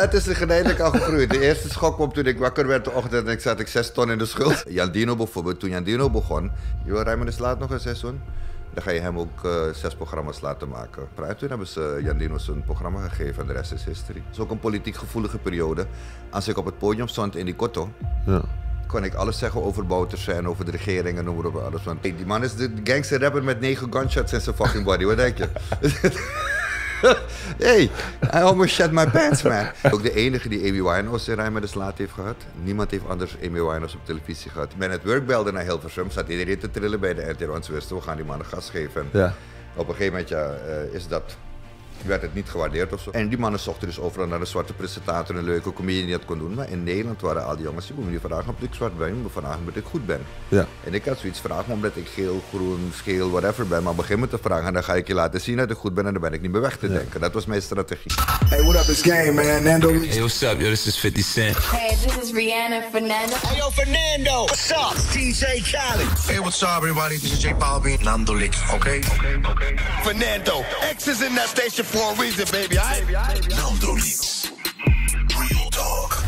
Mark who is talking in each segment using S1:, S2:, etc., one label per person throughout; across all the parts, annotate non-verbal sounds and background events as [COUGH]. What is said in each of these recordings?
S1: Het is al gegroeid. De eerste schok kwam toen ik wakker werd de ochtend en ik zat ik zes ton in de schuld. [LAUGHS] Jan Dino bijvoorbeeld, toen Jan Dino begon, joh, Rijmen is laat nog een seizoen. Dan ga je hem ook eh, zes programma's laten maken. Maar toen hebben ze Jan Dino zijn programma gegeven en de rest is history. Het is ook een politiek gevoelige periode. Als ik op het podium stond in die kotto, ja. kon ik alles zeggen over Bouters en over de regering en noem maar op alles. Want die man is de gangster rapper met negen gunshots in zijn fucking body, wat denk je? [LAUGHS] [LAUGHS] hey, I almost shed my pants, man. Ook de enige die Amy Winehouse in Rijmen de Slaat heeft gehad. Niemand heeft anders Amy Winehouse op televisie gehad. Mijn het belde naar Hilversum, zat iedereen te trillen bij de RTL. Want ze wisten, we gaan die man een gas geven. Ja. Op een gegeven moment ja, eh, is dat werd het niet gewaardeerd ofzo. En die mannen zochten dus overal naar een zwarte presentator, een leuke comedian die dat kon doen. Maar in Nederland waren al die jongens, je moet me vragen omdat ik zwart ben, je moet vragen omdat ik goed ben. Ja. En ik had zoiets vragen omdat ik geel, groen, scheel, whatever ben. Maar begin me te vragen en dan ga ik je laten zien dat ik goed ben en dan ben ik niet meer weg te denken. Dat was mijn strategie. Hey, what up, is game, man? Nando. Hey, what's up, yo, this is 50 Cent. Hey, this is Rihanna Fernando. Hey, yo, Fernando, what's up? TJ Khaled. Hey, what's up, everybody? This is J Balvin. Nando Licks, oké? Okay? Oké, okay, Fernando, X is in that station for a reason, baby. I Van Leaks. Real talk.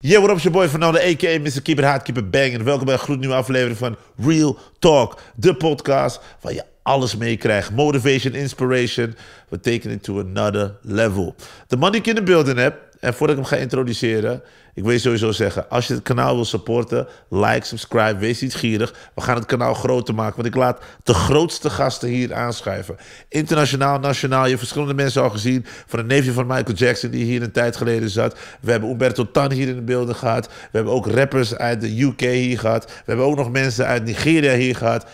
S2: Yeah, what up, your boy Fernando, a.k.a. Mr. Keeper Hardkeeper Bang. En welkom bij een nieuwe aflevering van Real Talk. De podcast waar je alles meekrijgt. Motivation, inspiration. We tekenen it to another level. The man die ik in de building heb, en voordat ik hem ga introduceren, ik wil je sowieso zeggen: als je het kanaal wil supporten, like, subscribe, wees niet gierig. We gaan het kanaal groter maken, want ik laat de grootste gasten hier aanschuiven. Internationaal, nationaal. Je hebt verschillende mensen al gezien. Van een neefje van Michael Jackson, die hier een tijd geleden zat. We hebben Umberto Tan hier in de beelden gehad. We hebben ook rappers uit de UK hier gehad. We hebben ook nog mensen uit Nigeria hier gehad.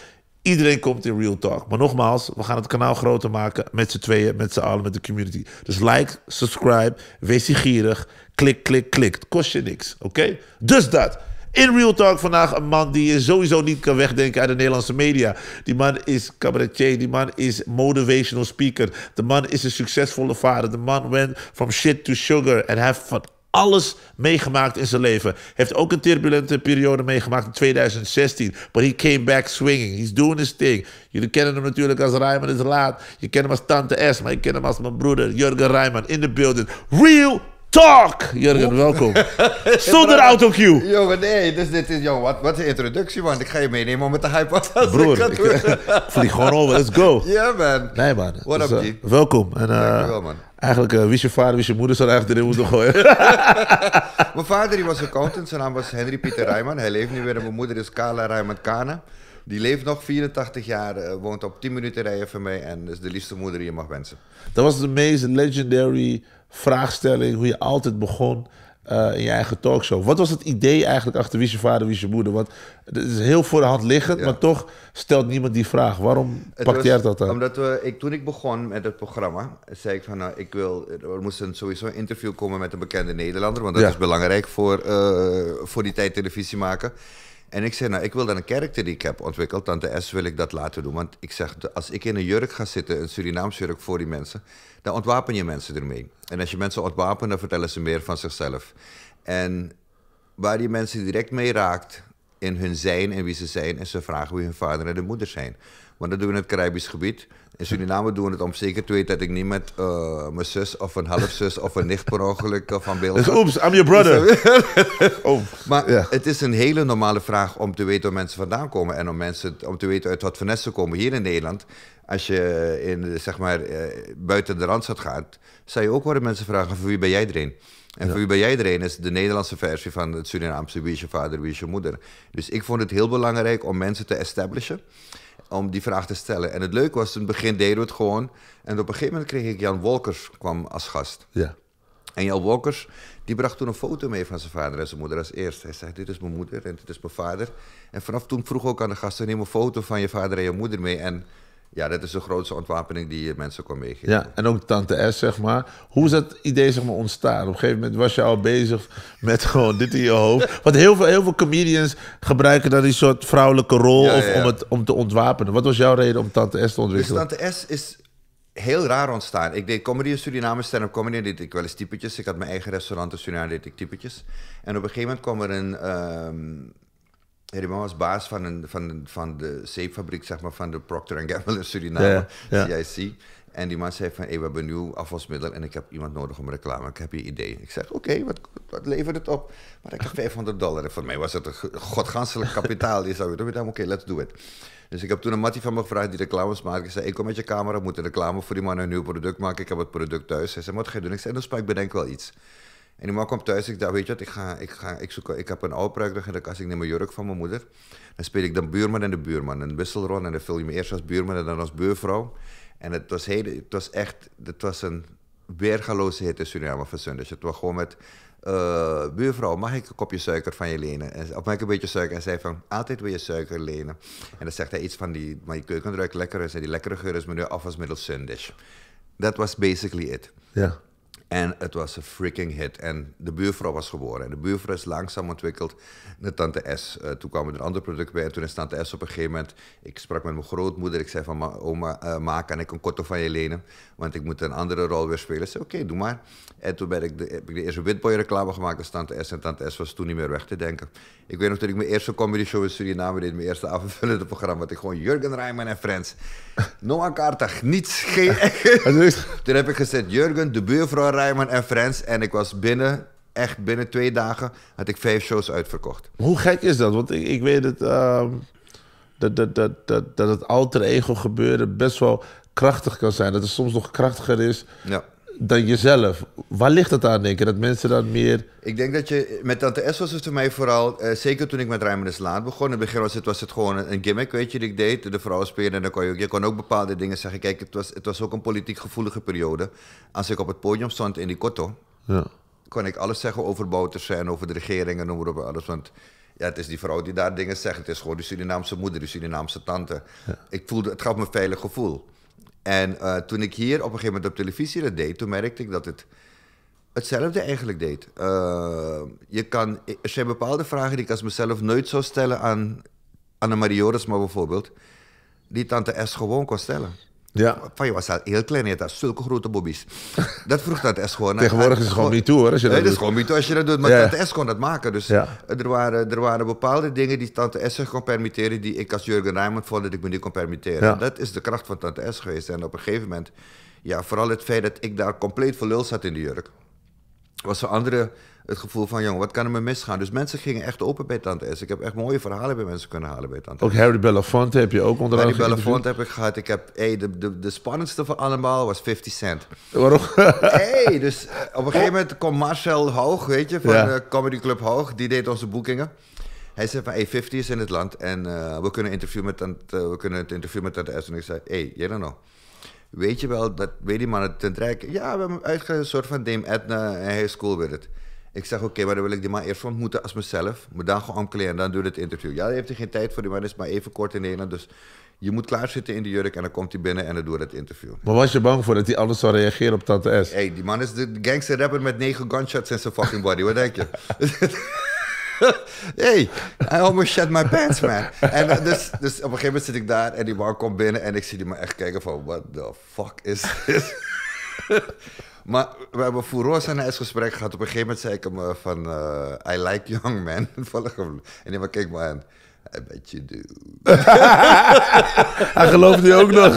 S2: Iedereen komt in Real Talk. Maar nogmaals, we gaan het kanaal groter maken met z'n tweeën, met z'n allen, met de community. Dus like, subscribe, wees gierig. Klik, klik, klik. Het kost je niks, oké? Dus dat. In Real Talk vandaag een man die je sowieso niet kan wegdenken uit de Nederlandse media. Die man is cabaretier, die man is motivational speaker. De man is een succesvolle vader. De man went from shit to sugar and have fun alles meegemaakt in zijn leven. Heeft ook een turbulente periode meegemaakt in 2016. But he came back swinging. He's doing his thing. Jullie kennen hem natuurlijk als Rijman is laat. Je kent hem als Tante S. Maar je kent hem als mijn broeder Jurgen Rijman in the building. Real Talk! Jurgen, welkom. [LAUGHS] Zonder autocue.
S1: Jongen, nee, dus dit is, jongen, wat, wat een introductie, man. Ik ga je meenemen om met de hype. Broer, eh, vlieg gewoon over, let's go. [LAUGHS] Ja, yeah, man.
S2: Nee, man. What dus, eh, Welkom. En, eh, Dankjewel, man. Eigenlijk, wie is je vader, wie is je moeder, zou eigenlijk erin moeten gooien. [LAUGHS]
S1: mijn vader die was accountant, zijn naam was Henry Pieter Rijman. Hij leeft nu weer en mijn moeder is Carla Rijman Kane. Die leeft nog 84 jaar, woont op 10 minuten rijden van mij en is de liefste moeder die je mag wensen. Dat was de meest
S2: legendary vraagstelling, hoe je altijd begon eh, in je eigen talkshow. Wat was het idee eigenlijk achter Wie je vader, wie je moeder? Want het is heel voor de hand liggend, maar toch stelt niemand die vraag. Waarom pakte jij dat aan?
S1: Omdat we, ik, toen ik begon met het programma, zei ik van nou, ik wil, er moest een, sowieso een interview komen met een bekende Nederlander, want dat is belangrijk voor, eh, voor die tijd televisie maken. En ik zei, nou, ik wil dan een karakter die ik heb ontwikkeld. Tante S wil ik dat laten doen. Want ik zeg, als ik in een jurk ga zitten, een Surinaams jurk voor die mensen, dan ontwapen je mensen ermee. En als je mensen ontwapen, dan vertellen ze meer van zichzelf. En waar die mensen direct mee raakt in hun zijn en wie ze zijn, en ze vragen wie hun vader en de moeder zijn. Want dat doen we in het Caribisch gebied. In Suriname doen we het om zeker te weten dat ik niet met eh, mijn zus of een halfzus of een nicht per ongeluk eh, van beeld. Dus oeps, I'm your brother. [LAUGHS] oh, maar het is een hele normale vraag om te weten waar mensen vandaan komen en om, mensen, om te weten uit wat voor ze komen. Hier in Nederland, als je in, zeg maar, uh, buiten de randstad gaat, zou je ook worden mensen vragen: voor wie ben jij erin? En voor wie ben jij erin? is de Nederlandse versie van het Surinaamse wie is je vader, wie is je moeder. Dus ik vond het heel belangrijk om mensen te establishen om die vraag te stellen. En het leuke was, in het begin deden we het gewoon. En op een gegeven moment kreeg ik Jan Wolkers kwam als gast. Ja. En Jan Wolkers, die bracht toen een foto mee van zijn vader en zijn moeder als eerst. Hij zei, dit is mijn moeder en dit is mijn vader. En vanaf toen vroeg ook aan de gasten, neem een foto van je vader en je moeder mee. En ja, dat is de grootste ontwapening die je mensen kon meegeven. Ja,
S2: en ook Tante S, zeg maar. Hoe is dat idee zeg maar, ontstaan? Op een gegeven moment was je al bezig met [LAUGHS] gewoon dit in je hoofd. Want heel veel, heel veel comedians gebruiken dan die soort vrouwelijke rol of Om, het, om te ontwapenen. Wat was jouw reden om Tante S te ontwikkelen? Dus
S1: Tante S is heel raar ontstaan. Ik deed comedy in Suriname, stand-up comedy, deed ik wel eens typetjes. Ik had mijn eigen restaurant in Suriname, deed ik typetjes. En op een gegeven moment kwam er een... Ehm, Herman was baas van, een, van, de, van de zeepfabriek, zeg maar, van de Procter Gamble in Suriname, CIC. En die man zei van, hey, we hebben nieuw afvalsmiddel en ik heb iemand nodig om reclame. Ik heb je idee. Ik zeg, oké, wat, wat levert het op? Maar ik heb 500 [LAUGHS] dollar. voor mij was het een godganselijk kapitaal. Die zei, oké, let's do it. Dus ik heb toen een mattie van me gevraagd die reclames maakte. Ik zei, ik kom met je camera, moet een reclame voor die man een nieuw product maken. Ik heb het product thuis. Hij zei, wat ga je doen? Ik zei, dan ik bedenk wel iets. En die man kwam thuis. Ik dacht, weet je wat, ik, ga, ik, ga, ik, zoek, ik heb een pruik. en als ik neem mijn jurk van mijn moeder. Dan speel ik de buurman en de buurman. En wisselrol en dan film je me eerst als buurman en dan als buurvrouw. En het was, heel, het was echt, het was een weergaloze hit in Suriname van Sunday. Dus het was gewoon met, eh, buurvrouw, mag ik een kopje suiker van je lenen? En, of mag ik een beetje suiker? En zei van, altijd wil je suiker lenen. En dan zegt hij iets van, die, maar je keuken ruikt lekker. En zei, die lekkere geur is als middel Sundish. Dat was basically it. Ja. En het was een freaking hit. En de buurvrouw was geboren. En de buurvrouw is langzaam ontwikkeld naar Tante S. Eh, toen kwam er een ander product bij. En toen is Tante S op een gegeven moment... Ik sprak met mijn grootmoeder. Ik zei van, oma, eh, maak ma, ik een kotto van je lenen? Want ik moet een andere rol weer spelen. Ze zei, oké, doe maar. En toen ben ik de, heb ik de eerste Witboy reclame gemaakt als Tante S. En Tante S was toen niet meer weg te denken. Ik weet nog dat ik mijn eerste comedy show in Suriname deed. Mijn eerste het programma. Dat ik gewoon Jurgen Rijman en Friends. [LAUGHS] Noah KARTAG, niets, geen... [LAUGHS] toen heb ik gezegd, Jurgen, de buurvrouw Rijman en Friends. En ik was binnen, echt binnen twee dagen, had ik vijf shows uitverkocht.
S2: Hoe gek is dat? Want ik, ik weet het, ehm, dat, dat, dat, dat, dat het alter ego gebeuren best wel krachtig kan zijn. Dat het soms nog krachtiger is ja dan jezelf. Waar ligt het aan, denk je? Dat mensen dan meer...
S1: Ik denk dat je... Met Tante S was het voor mij vooral... Eh, zeker toen ik met Rijmen de Slaan begon. In het begin was het, was het gewoon een gimmick, weet je, die ik deed. De vrouwen spelen en dan kon je, je kon ook bepaalde dingen zeggen. Kijk, het was, het was ook een politiek gevoelige periode. Als ik op het podium stond in die kotto... Ja. kon ik alles zeggen over Bouters en over de regering en noem maar op alles. Want ja, het is die vrouw die daar dingen zegt. Het is gewoon de Surinaamse moeder, de Surinaamse tante. Ik voelde, het gaf me een veilig gevoel. En eh, toen ik hier op een gegeven moment op televisie dat deed, toen merkte ik dat het hetzelfde eigenlijk deed. Eh, je kan, er zijn bepaalde vragen die ik als mezelf nooit zou stellen aan de Joris, maar bijvoorbeeld, die tante S gewoon kon stellen. Ja. Van je was heel klein, je had zulke grote bobby's. Dat vroeg dat S gewoon. [LAUGHS] Tegenwoordig is het gewoon niet toe hoor. Als dat is gewoon niet toe als je dat doet. Maar tante S kon dat maken. Dus er, waren, er waren bepaalde dingen die tante S zich kon permitteren, die ik als Jurgen Rijmond vond dat ik me niet kon permitteren. Dat is de kracht van tante S geweest. En op een gegeven moment, ja, vooral het feit dat ik daar compleet voor lul zat in de jurk. Was voor andere het gevoel van, jong, wat kan er me misgaan? Dus mensen gingen echt open bij Tante S. Ik heb echt mooie verhalen bij mensen kunnen halen bij Tante S. Ook
S2: Harry Belafonte heb je ook onder Harry Belafonte
S1: heb ik gehad. Ik heb, hey, de, de, de spannendste van allemaal was 50 Cent. Waarom? [LAUGHS] hey, dus eh, op een gegeven moment kwam Marcel Hoog, weet je, van de eh, Comedy Club Hoog. Die deed onze boekingen. Hij zei van, hey, 50 is in het land en eh, we, kunnen interview met tante, we kunnen het interview met Tante S. En ik zei, hey, you don't know weet je wel, dat weet die man het ten Ja, we hebben uitgegaan, soort van Dame Edna en hij is cool with it. Ik zeg, oké, maar dan wil ik die man eerst ontmoeten als mezelf. Me dan gewoon omkleden en dan doe het interview. Ja, hij heeft hij geen tijd voor, die man is maar even kort in Nederland. Dus je moet klaarzitten in de jurk en dan komt hij binnen en dan je het interview. Maar was je bang voor dat hij alles zou reageren op Tante S? Hé, hey, die man is de gangster rapper met negen gunshots in zijn fucking body. Wat denk je? [LAUGHS] hey, I almost shed my pants, man. En eh, dus, dus op een gegeven moment zit ik daar en die man komt binnen en ik zie die man echt kijken van, what the fuck is this? [LAUGHS] Maar we hebben Fouros en eens gesprek gehad. Op een gegeven moment zei ik hem eh, van... Eh, I like young men. [LAUGHS] en hij keek me aan. I bet you do.
S2: Hij gelooft die ook nog.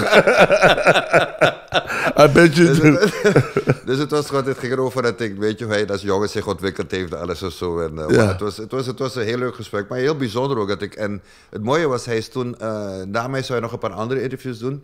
S2: [LAUGHS] I bet you dus do. Het,
S1: [LAUGHS] dus het was gewoon, het ging erover dat ik, weet je, hoe hij als jongen zich ontwikkeld heeft en alles en zo. En, eh, ja. het, was, het, was, het was een heel leuk gesprek, maar heel bijzonder ook. Dat ik, en het mooie was, hij is toen, uh, na zou hij nog een paar andere interviews doen.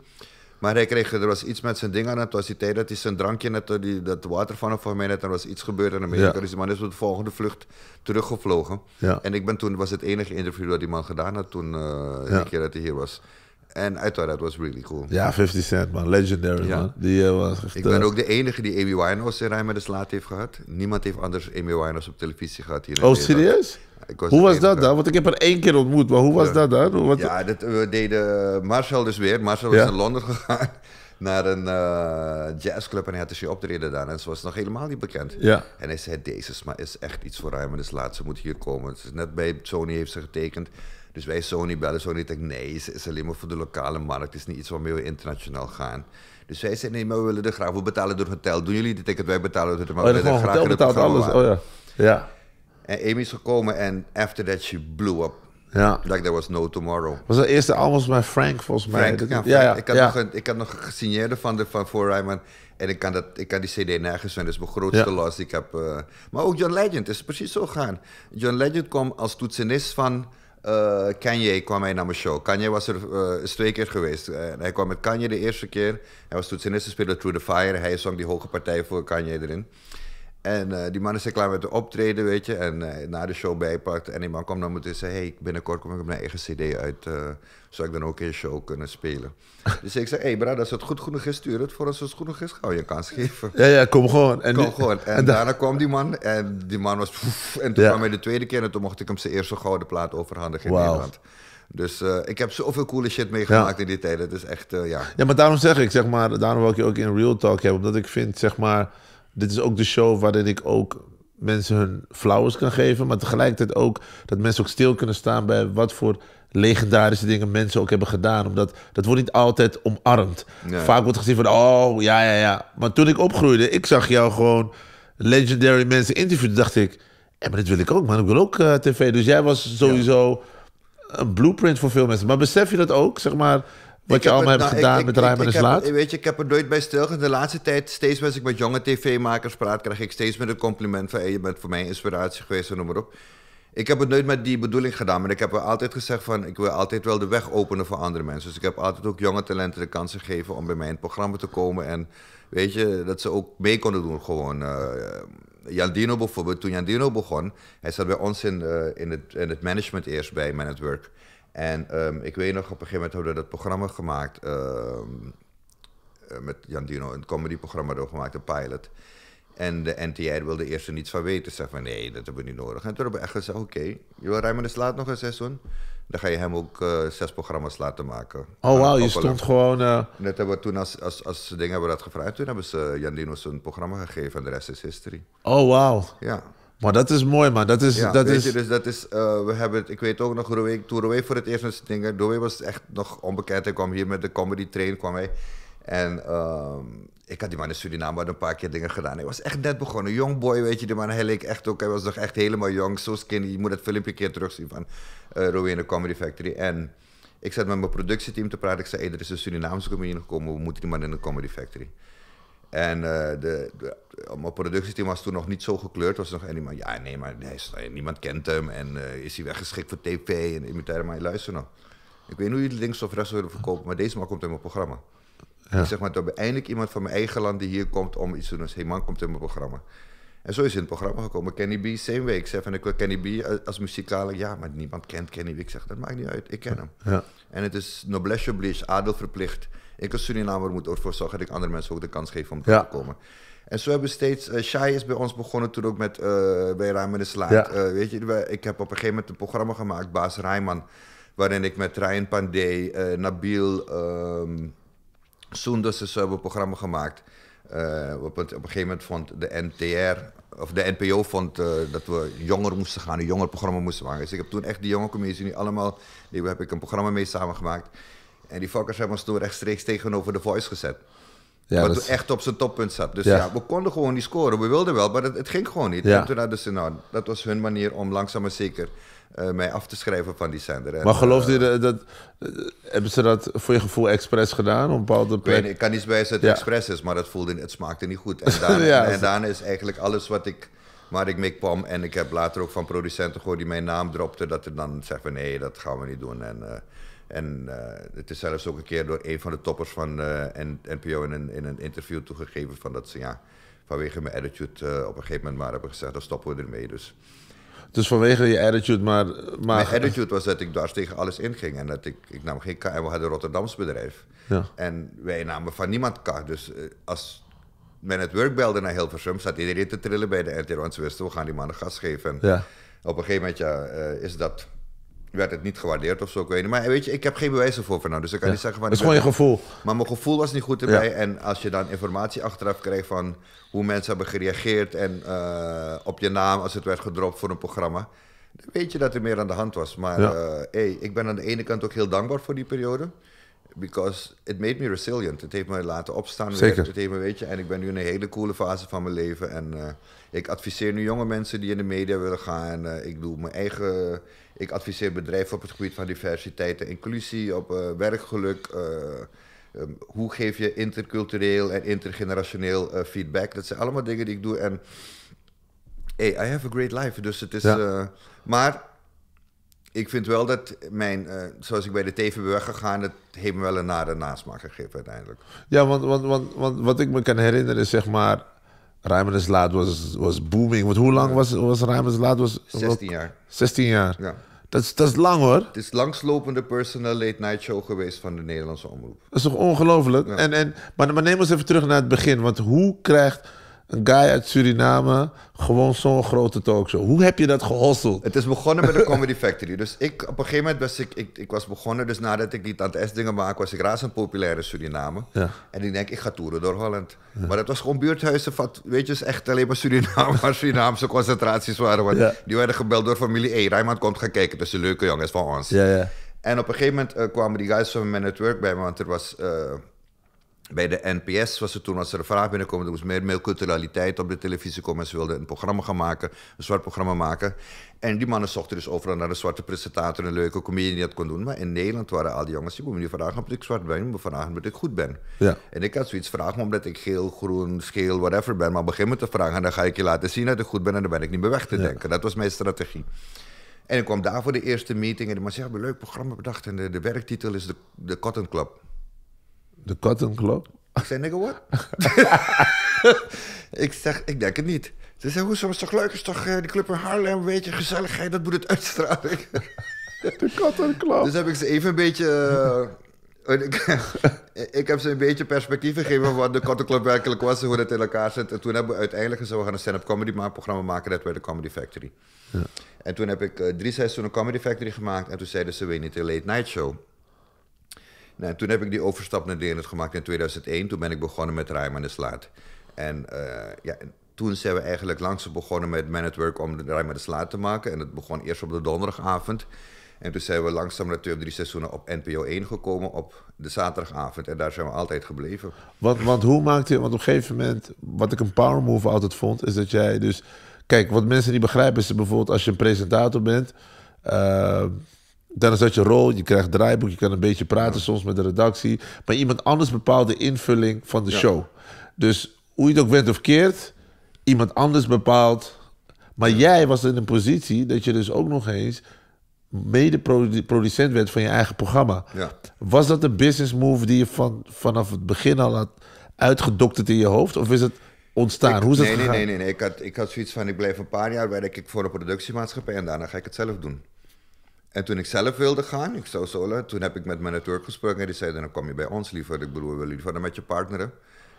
S1: Maar hij kreeg, er was iets met zijn ding aan het. Was die tijd dat hij zijn drankje net, dat water van hem voor mij net. Er was iets gebeurd in Amerika. Dus die man is op de volgende vlucht teruggevlogen. En ik ben toen, was het enige interview dat die man gedaan had toen, uh, keer dat hij hier was. En I thought that was really cool. Ja, 50 Cent, man. Legendary, man. Die, eh, was ik ben eh, ook de enige die Amy Winehouse in Rijmen de Slaat heeft gehad. Niemand heeft anders Amy Winehouse op televisie gehad hier. In oh, serieus? was hoe was dat dan?
S2: Want ik heb er één keer ontmoet, maar hoe was dat dan? Ja,
S1: dat, we deden eh, Marcel dus weer. Marcel is naar Londen [LAUGHS] gegaan naar een eh, jazzclub en hij had dus je optreden daar. En ze was nog helemaal niet bekend. Ja. En hij zei, deze is echt iets voor haar, maar dus laat, ze moet hier komen. dus net bij Sony heeft ze getekend. Dus wij Sony bellen, Sony denkt, nee, ze is alleen maar voor de lokale markt. Het is niet iets waarmee we internationaal gaan. Dus wij zeiden, nee, maar we willen er graag, we betalen door hotel. Doen jullie de ticket, wij betalen het hotel. Maar oh, we willen graag hotel oh ja. Ja. En Amy is gekomen en after that she blew up. Ja. Like there was no tomorrow.
S2: Was dat eerste album met Frank volgens mij? Frank, ja, ja, ja, Ik, had
S1: Nog ik had nog gesigneerde van, de, van Four En ik kan, dat, ik kan die CD nergens vinden. Dat is mijn grootste ja. loss die ik heb. Eh, maar ook John Legend is precies zo gegaan. John Legend kwam als toetsenist van eh, Kanye kwam hij naar mijn show. Kanye was er twee eh, keer geweest. En hij kwam met Kanye de eerste keer. Hij was toetsenist speelde Through the Fire. Hij zong die hoge partij voor Kanye erin. En eh, die man is er klaar met de optreden, weet je. En eh, na de show bijpakt. En die man kwam naar me toe en zei... hey, binnenkort kom ik op mijn eigen cd uit. Eh, zou ik dan ook in een show kunnen spelen? [LAUGHS] dus ik zei... hey, dat als het goed genoeg is, stuur het. Voor als het goed genoeg is, ga je een kans geven. Ja, ja, kom gewoon. En kom gewoon. [LAUGHS] En, daarna kwam die man. En die man was... en toen kwam hij de tweede keer. En toen mocht ik hem zijn eerste gouden plaat overhandigen in Nederland. Dus ik heb zoveel coole shit meegemaakt in die tijd. Dat is echt, ja. Ja,
S2: maar daarom zeg ik, zeg maar, daarom wil ik je ook in real talk hebben. Omdat ik vind, zeg maar, dit is ook de show waarin ik ook mensen hun flowers kan geven. Maar tegelijkertijd ook dat mensen ook stil kunnen staan bij wat voor legendarische dingen mensen ook hebben gedaan. Omdat dat wordt niet altijd omarmd. Vaak wordt gezien van, oh ja, ja, ja. Maar toen ik opgroeide, ik zag jou gewoon legendary mensen interviewen. dacht ik, ja, maar dit wil ik ook, Maar Ik wil ook eh, tv. Dus jij was sowieso een blueprint voor veel mensen. Maar besef je dat ook, zeg maar, wat je allemaal hebt nou, gedaan met Rijmen en Slaat?
S1: Weet je, ik heb er nooit bij stilgestaan. De laatste tijd, steeds als ik met jonge tv-makers praat, krijg ik steeds met een compliment van... je bent voor mij inspiratie geweest, en noem maar op. Ik heb het nooit met die bedoeling gedaan, maar ik heb altijd gezegd van... ik wil altijd wel de weg openen voor andere mensen. Dus ik heb altijd ook jonge talenten de kans gegeven om bij mij in het programma te komen. En weet je, dat ze ook mee konden doen gewoon... Eh, Jan Dino bijvoorbeeld, toen Jan Dino begon, hij zat bij ons in, eh, in, het, het management eerst bij Man at Work. En ehm, ik weet nog, op een gegeven moment hebben we dat programma gemaakt. Ehm, eh, met Jan Dino, een comedyprogramma doorgemaakt, een pilot. En de NTR wilde eerst er niets van weten. Ze zei van nee, dat hebben we niet nodig. En toen hebben we echt gezegd: oké, okay, wil is slaat nog een seizoen. Dan ga je hem ook eh, zes programma's laten maken.
S2: Oh wow, je stond gewoon. Eh,
S1: Net hebben we toen als, als, als ding hebben we dat gevraagd. Toen hebben ze Jan Dino zijn programma gegeven en de rest is history.
S2: Oh wow, Ja. Maar dat is mooi, man. Dat is, dat is... Je,
S1: dus dat is, eh, we hebben ik weet ook nog, Roué, toen Roué voor het eerst met dingen, Roué was echt nog onbekend. Hij kwam hier met de comedy train, kwam hij. En ehm, ik had die man in Suriname al een paar keer dingen gedaan. Hij was echt net begonnen, jong boy, weet je. Die man, hij leek echt ook, hij was nog echt helemaal jong, zo skinny. Je moet dat filmpje een keer terugzien van uh, in de Comedy Factory. En ik zat met mijn productieteam te praten. Ik zei, hey, er is een Surinaamse comedian gekomen, we moeten die man in de Comedy Factory. En uh, de, de, eh, mijn productieteam was toen nog niet zo gekleurd. Was nog, en iemand, ja, nee, maar nee, niemand kent hem. En eh, is hij weggeschikt voor tv? En moet maar luister nou. Ik weet niet hoe jullie links of rechts wil verkopen, maar deze man komt in mijn programma. Ja. Ik zeg maar, dat eindelijk iemand van mijn eigen land die hier komt om iets te doen. Dus, hey man, komt in mijn programma. En zo is in het programma gekomen. Kenny B, same week. Ik zeg van, ik wil Kenny B als muzikale. Ja, maar niemand kent Kenny B. Ik zeg, dat maakt niet uit. Ik ken hem. Ja. En het is noblesse oblige, adel verplicht ik als Surinamer moet ervoor zorgen dat ik andere mensen ook de kans geef om te komen. En zo hebben we steeds. Uh, Shai is bij ons begonnen toen ook met. Uh, eh, bij Rijman de Slaat. Eh, weet je, ik heb op een gegeven moment een programma gemaakt, Baas Rijman. Waarin ik met Ryan Pandey, Nabil, um, hebben een programma gemaakt. op, een, op een gegeven moment vond de NTR, of de NPO vond dat we jonger moesten gaan, een jonger programma moesten maken. Dus ik heb toen echt die jonge commissie nu allemaal, die heb ik een programma mee samengemaakt. En die fuckers hebben ons toen rechtstreeks tegenover de Voice gezet. Ja, wat dat... echt op zijn toppunt zat. Dus ja. we konden gewoon niet scoren. We wilden wel, maar het, het ging gewoon niet. En toen hadden ze, nou, dat was hun manier om langzaam maar zeker eh, mij af te schrijven van die zender. maar geloof eh,
S2: je dat, hebben ze dat voor je gevoel expres gedaan op bepaalde Ik, ik kan niet
S1: wijzen dat het expres is, maar dat voelde, het smaakte niet goed. En [LAUGHS] daarna, en is eigenlijk alles wat ik... Maar ik mee kwam en ik heb later ook van producenten gehoord die mijn naam dropten, dat ze dan zeggen nee, dat gaan we niet doen. En, eh, en eh, het is zelfs ook een keer door een van de toppers van eh, NPO in een, in een interview toegegeven van dat ze ja, vanwege mijn attitude eh, op een gegeven moment maar hebben gezegd, dan stoppen we ermee. Dus. Dus vanwege je attitude, maar... Mijn attitude was dat ik dwars tegen alles inging. En dat ik, ik nam geen K En we hadden een Rotterdams bedrijf. Ja. En wij namen van niemand K. Dus als men het werk belde naar Hilversum, zat iedereen te trillen bij de NTR. en ze wisten, we gaan die mannen gas geven. ja. op een gegeven moment ja, is dat werd het niet gewaardeerd of zo. Ik weet niet. Maar weet je, ik heb geen bewijzen voor nou, Dus ik kan niet zeggen van... Het is gewoon je gevoel. Maar mijn gevoel was niet goed erbij. En als je dan informatie achteraf kreeg van hoe mensen hebben gereageerd... en eh, op je naam als het werd gedropt voor een programma... dan weet je dat er meer aan de hand was. Maar eh, hey, ik ben aan de ene kant ook heel dankbaar voor die periode... Because it made me resilient. Het heeft me laten opstaan. Zeker. Het heeft me, weet je, en ik ben nu in een hele coole fase van mijn leven. En eh, ik adviseer nu jonge mensen die in de media willen gaan. Eh, ik doe mijn eigen. Ik adviseer bedrijven op het gebied van diversiteit en inclusie, op eh, werkgeluk. Ehm, hoe geef je intercultureel en intergenerationeel feedback? Dat zijn allemaal dingen die ik doe. En hey, I have a great life. Dus het is. maar ik vind wel dat mijn, eh, zoals ik bij de TV ben weggegaan, dat heeft me wel een nare nasmaak gegeven uiteindelijk.
S2: Ja, want, want, want, want wat ik me kan herinneren is zeg maar, Rijmers Laat was, was booming. Want hoe lang was, was Rijmenes Laat? Was, 16 jaar. 16 jaar. Ja. Dat is, dat is lang hoor. Het
S1: is langslopende personal late night show geweest van de Nederlandse omroep.
S2: Dat is toch ongelooflijk? En, en, maar, maar neem ons even terug naar het begin. Want hoe krijgt een guy uit Suriname, gewoon zo'n grote talkshow. Hoe heb je dat gehosteld? Het is begonnen met de [LAUGHS] Comedy
S1: Factory. Dus ik, op een gegeven moment was ik, ik, ik was begonnen, dus nadat ik die Tante S dingen maakte, was ik razend populair in Suriname. Ja. En ik denk, ik ga toeren door Holland. Maar dat was gewoon buurthuizen van, weet je, echt alleen maar Suriname, waar [LAUGHS] Surinaamse concentraties waren. Die werden gebeld door familie E. komt gaan kijken, dat leuke jongens van ons. En op een gegeven moment eh, kwamen die guys van mijn netwerk bij me, want er was... Eh, bij de NPS was het toen, als er een vraag binnenkwam, er moest meer multiculturaliteit op de televisie komen. En ze wilden een programma gaan maken, een zwart programma maken. En die mannen zochten dus overal naar een zwarte presentator, een leuke comedian die dat kon doen. Maar in Nederland waren al die jongens, die moet me vragen of ik zwart ben, maar vragen of ik goed ben. Ja. En ik had zoiets vragen omdat ik geel, groen, scheel, whatever ben. Maar begin me te vragen en dan ga ik je laten zien dat ik goed ben en dan ben ik niet meer weg te denken. Dat was mijn strategie. En ik kwam daar voor de eerste meeting en de man zei, een leuk programma bedacht. En de, de werktitel is de, de Cotton Club. De Cotton Club? Ik zei, nigga, what? [LAUGHS] ik zeg, ik denk het niet. Ze zei, hoe is toch leuk? Is toch uh, die club in Harlem, weet je, gezelligheid, dat moet het uitstralen. [LAUGHS] de Cotton Club. Dus heb ik ze even een beetje... Eh, [LAUGHS] ik, heb ze een beetje perspectief gegeven van wat de Cotton Club werkelijk was en hoe dat in elkaar zit. En toen hebben we uiteindelijk gezegd, we gaan een stand-up comedy programma maken, dat werd de Comedy Factory. Ja. En toen heb ik uh, drie seizoenen Comedy Factory gemaakt en toen zeiden ze, weet niet de late night show. Nou, toen heb ik die overstap naar Nederland gemaakt in 2001. Toen ben ik begonnen met Rijman de Slaat. En eh, ja, toen zijn we eigenlijk langzaam begonnen met Man at Work om Rijman de Slaat te maken. En dat begon eerst op de donderdagavond. En toen zijn we langzaam of drie seizoenen op NPO 1 gekomen op de zaterdagavond. En daar zijn we altijd gebleven.
S2: Want, want hoe maakte je, want op een gegeven moment, wat ik een power move altijd vond, is dat jij dus... Kijk, wat mensen niet begrijpen is bijvoorbeeld als je een presentator bent... Eh, dan is dat je rol, je krijgt draaiboek, je kan een beetje praten soms met de redactie. Maar iemand anders bepaalt de invulling van de show. Dus hoe je het ook bent of keert, iemand anders bepaalt. Maar jij was in een positie dat je dus ook nog eens mede-producent werd van je eigen programma. Ja. Was dat een business move die je van, vanaf het begin al had uitgedokterd in je hoofd? Of is het ontstaan? Hoe is nee, het gegaan? Nee,
S1: nee, nee. nee. Ik, had, ik had zoiets van, ik blijf een paar jaar werk ik voor een productiemaatschappij... en daarna ga ik het zelf doen. En toen ik zelf wilde gaan, ik zou solo, toen heb ik met mijn netwerk gesproken en die zeiden, dan kom je bij ons liever. Ik bedoel, we willen liever dan met je partneren.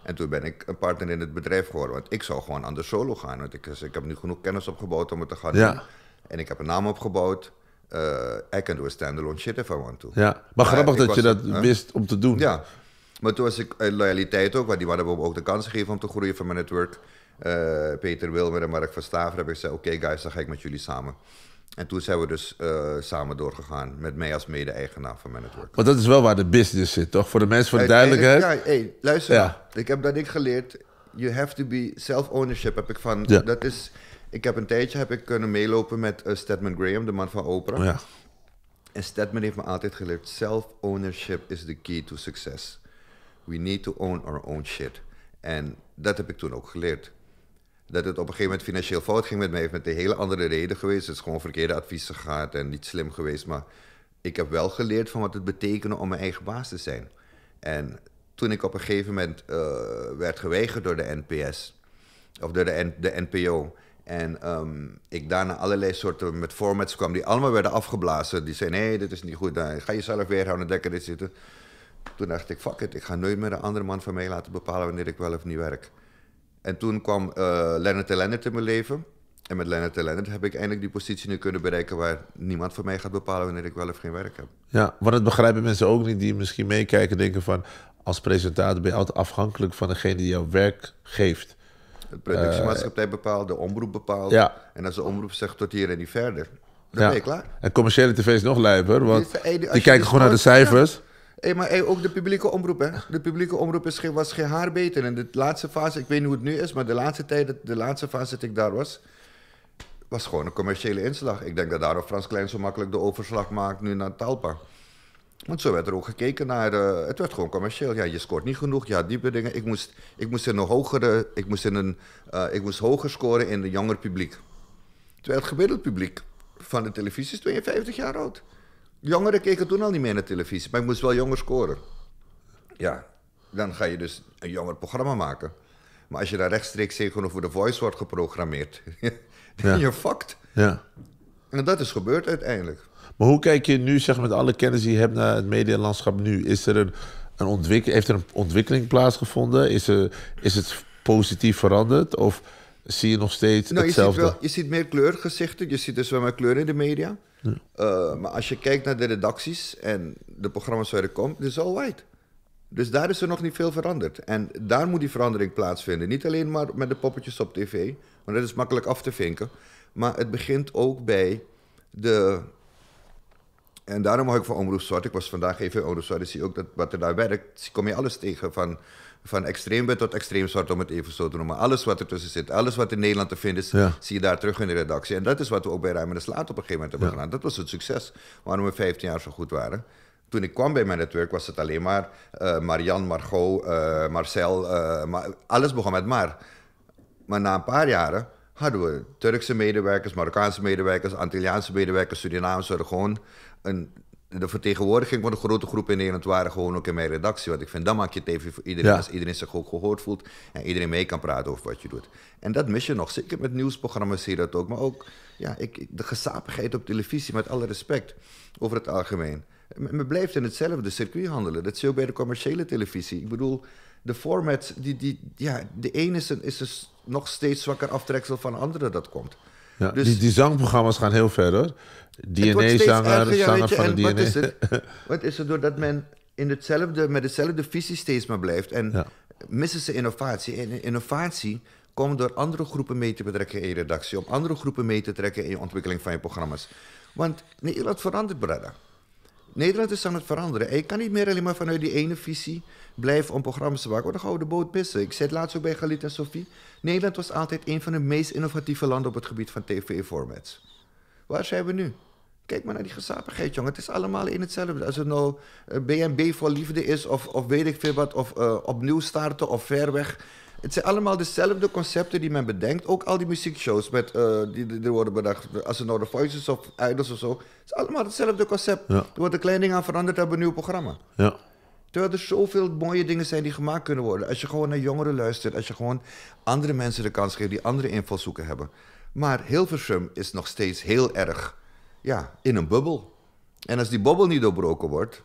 S1: En toen ben ik een partner in het bedrijf geworden, want ik zou gewoon aan de solo gaan. Want ik, ik heb nu genoeg kennis opgebouwd om het te gaan doen. En ik heb een naam opgebouwd. Uh, eh, kan can do a standalone shit if I want to. Ja, maar, grappig dat je dat wist om te doen. Ja, maar toen was ik eh, loyaliteit ook, want die hadden we ook de kans gegeven om te groeien van mijn netwerk. Eh, Peter Wilmer en Mark Verstaver heb ik gezegd, oké guys, dan ga ik met jullie samen. En toen zijn we dus eh, samen doorgegaan met mij als mede-eigenaar van Manetwork. Want dat is
S2: wel waar de business zit, toch? Voor de mensen voor de duidelijkheid. Ja, hey, luister.
S1: Ik heb dat ik geleerd. You have to be self-ownership. Heb ik van. Ja. Dat is. Ik heb een tijdje heb ik kunnen meelopen met uh, Stedman Graham, de man van Oprah. Ja. En Stedman heeft me altijd geleerd: self-ownership is the key to success. We need to own our own shit. En dat heb ik toen ook geleerd dat het op een gegeven moment financieel fout ging met mij, heeft met een hele andere reden geweest. Het is gewoon verkeerde adviezen gehad en niet slim geweest. Maar ik heb wel geleerd van wat het betekende om mijn eigen baas te zijn. En toen ik op een gegeven moment eh, werd geweigerd door de NPS, of door de, de NPO. En ehm, ik daarna allerlei soorten met formats kwam die allemaal werden afgeblazen. Die zeiden, nee, dit is niet goed, eh, ga jezelf weerhouden, dekken dit zitten. Toen dacht ik, fuck it, ik ga nooit meer een andere man van mij laten bepalen wanneer ik wel of niet werk. En toen kwam eh, Leonard en in mijn leven. En met Leonard en Leonard heb ik eindelijk die positie nu kunnen bereiken waar niemand voor mij gaat bepalen wanneer ik wel of geen werk heb.
S2: Ja, want dat begrijpen mensen ook niet die misschien meekijken denken van als presentator ben je altijd afhankelijk van degene die jouw werk geeft. De productiemaatschappij
S1: eh, bepaalt, de omroep bepaalt. Ja. En als de omroep zegt tot hier en niet verder,
S2: dan ben je klaar. En commerciële tv is nog lijper, want die, kijken dus gewoon naar de cijfers.
S1: Hey, maar ook de publieke omroep, hè? De publieke omroep is geen, was geen haar beter. In de laatste fase, ik weet niet hoe het nu is, maar de laatste tijd, de laatste fase dat ik daar was, was gewoon een commerciële inslag. Ik denk dat daarom Frans Klein zo makkelijk de overslag maakt nu naar Talpa. Want zo werd er ook gekeken naar, eh, het werd gewoon commercieel. Ja, je scoort niet genoeg, ja, diepe dingen. Ik moest, ik moest in een hogere, ik moest in een, eh, ik moest hoger scoren in een jonger publiek. Terwijl het gemiddeld publiek van de televisie is 52 jaar oud. Jongeren keken toen al niet meer naar televisie, maar ik moest wel jonger scoren. Ja, dan ga je dus een jonger programma maken. Maar als je daar rechtstreeks tegenover de voice wordt geprogrammeerd, [LAUGHS] dan je fucked. Ja. En dat is gebeurd uiteindelijk.
S2: Maar hoe kijk je nu, zeg, met alle kennis die je hebt naar het medialandschap nu? Is er een, ontwikkeling, heeft er een ontwikkeling plaatsgevonden? Is, is het positief veranderd? Of zie je nog steeds hetzelfde? Nou,
S1: je ziet, je ziet meer kleurgezichten. Je ziet dus wel meer kleur in de media. Eh, maar als je kijkt naar de redacties en de programma's waar het komt, het is al white. Dus daar is er nog niet veel veranderd. En daar moet die verandering plaatsvinden. Niet alleen maar met de poppetjes op tv, want dat is makkelijk af te vinken. Maar het begint ook bij de. En daarom hou ik van Omroep Zwart. Ik was vandaag even in Omroep Zwart. Ik zie ook dat wat er daar werkt. Kom je alles tegen van van extreem wit tot extreem zwart, om het even zo te noemen. Alles wat ertussen zit, alles wat in Nederland te vinden is, zie je daar terug in de redactie. En dat is wat we ook bij Ruim en Slaat op een gegeven moment hebben ja. gedaan. Dat was het succes waarom we 15 jaar zo goed waren. Toen ik kwam bij mijn netwerk was het alleen maar uh, Marianne, Margot, eh, Marcel. Eh, maar alles begon met maar. Maar na een paar jaren hadden we Turkse medewerkers, Marokkaanse medewerkers, Antilliaanse medewerkers, Surinaamse. Gewoon een de vertegenwoordiging van de grote groep in Nederland waren gewoon ook in mijn redactie. Want ik vind, dan maak je het even voor iedereen. Als iedereen zich ook gehoord voelt en iedereen mee kan praten over wat je doet. En dat mis je nog. Zeker met nieuwsprogramma's zie je dat ook. Maar ook ja, ik, de gezapigheid op televisie, met alle respect, over het algemeen. Men blijft in hetzelfde circuit handelen. Dat zie je ook bij de commerciële televisie. Ik bedoel, de format, die, die, ja, de ene is een, is nog steeds zwakker aftreksel van de andere dat komt.
S2: Ja, dus die, die zangprogramma's gaan heel verder. DNA-zanger, zanger van het DNA. Wat is het?
S1: [LAUGHS] wat is het doordat men in hetzelfde, met dezelfde visie steeds maar blijft en missen ze innovatie. En innovatie komt door andere groepen mee te betrekken in je redactie, om andere groepen mee te trekken in je ontwikkeling van je programma's. Want Nederland verandert, brada. Nederland is aan het veranderen. En je kan niet meer alleen maar vanuit die ene visie blijven om programma's te maken. Want dan gaan we de boot missen. Ik zei het laatst ook bij Galit en Sofie. Nederland was altijd een van de meest innovatieve landen op het gebied van tv-formats. Waar zijn we nu? Kijk maar naar die gezapigheid, jongen. Het is allemaal in hetzelfde. Als het nou BNB eh, voor liefde is, of, of weet ik veel wat, of eh, opnieuw starten of ver weg. Het zijn allemaal dezelfde concepten die men bedenkt. Ook al die muziekshows met, eh, die, die, worden bedacht. Als het nou de Voices of Idols of zo. Het is allemaal hetzelfde concept. Er wordt een klein ding aan veranderd, hebben een nieuw programma. Ja. Terwijl er zoveel mooie dingen zijn die gemaakt kunnen worden. Als je gewoon naar jongeren luistert. Als je gewoon andere mensen de kans geeft die andere invalshoeken hebben. Maar Hilversum is nog steeds heel erg ja, in een bubbel. En als die bubbel niet doorbroken wordt.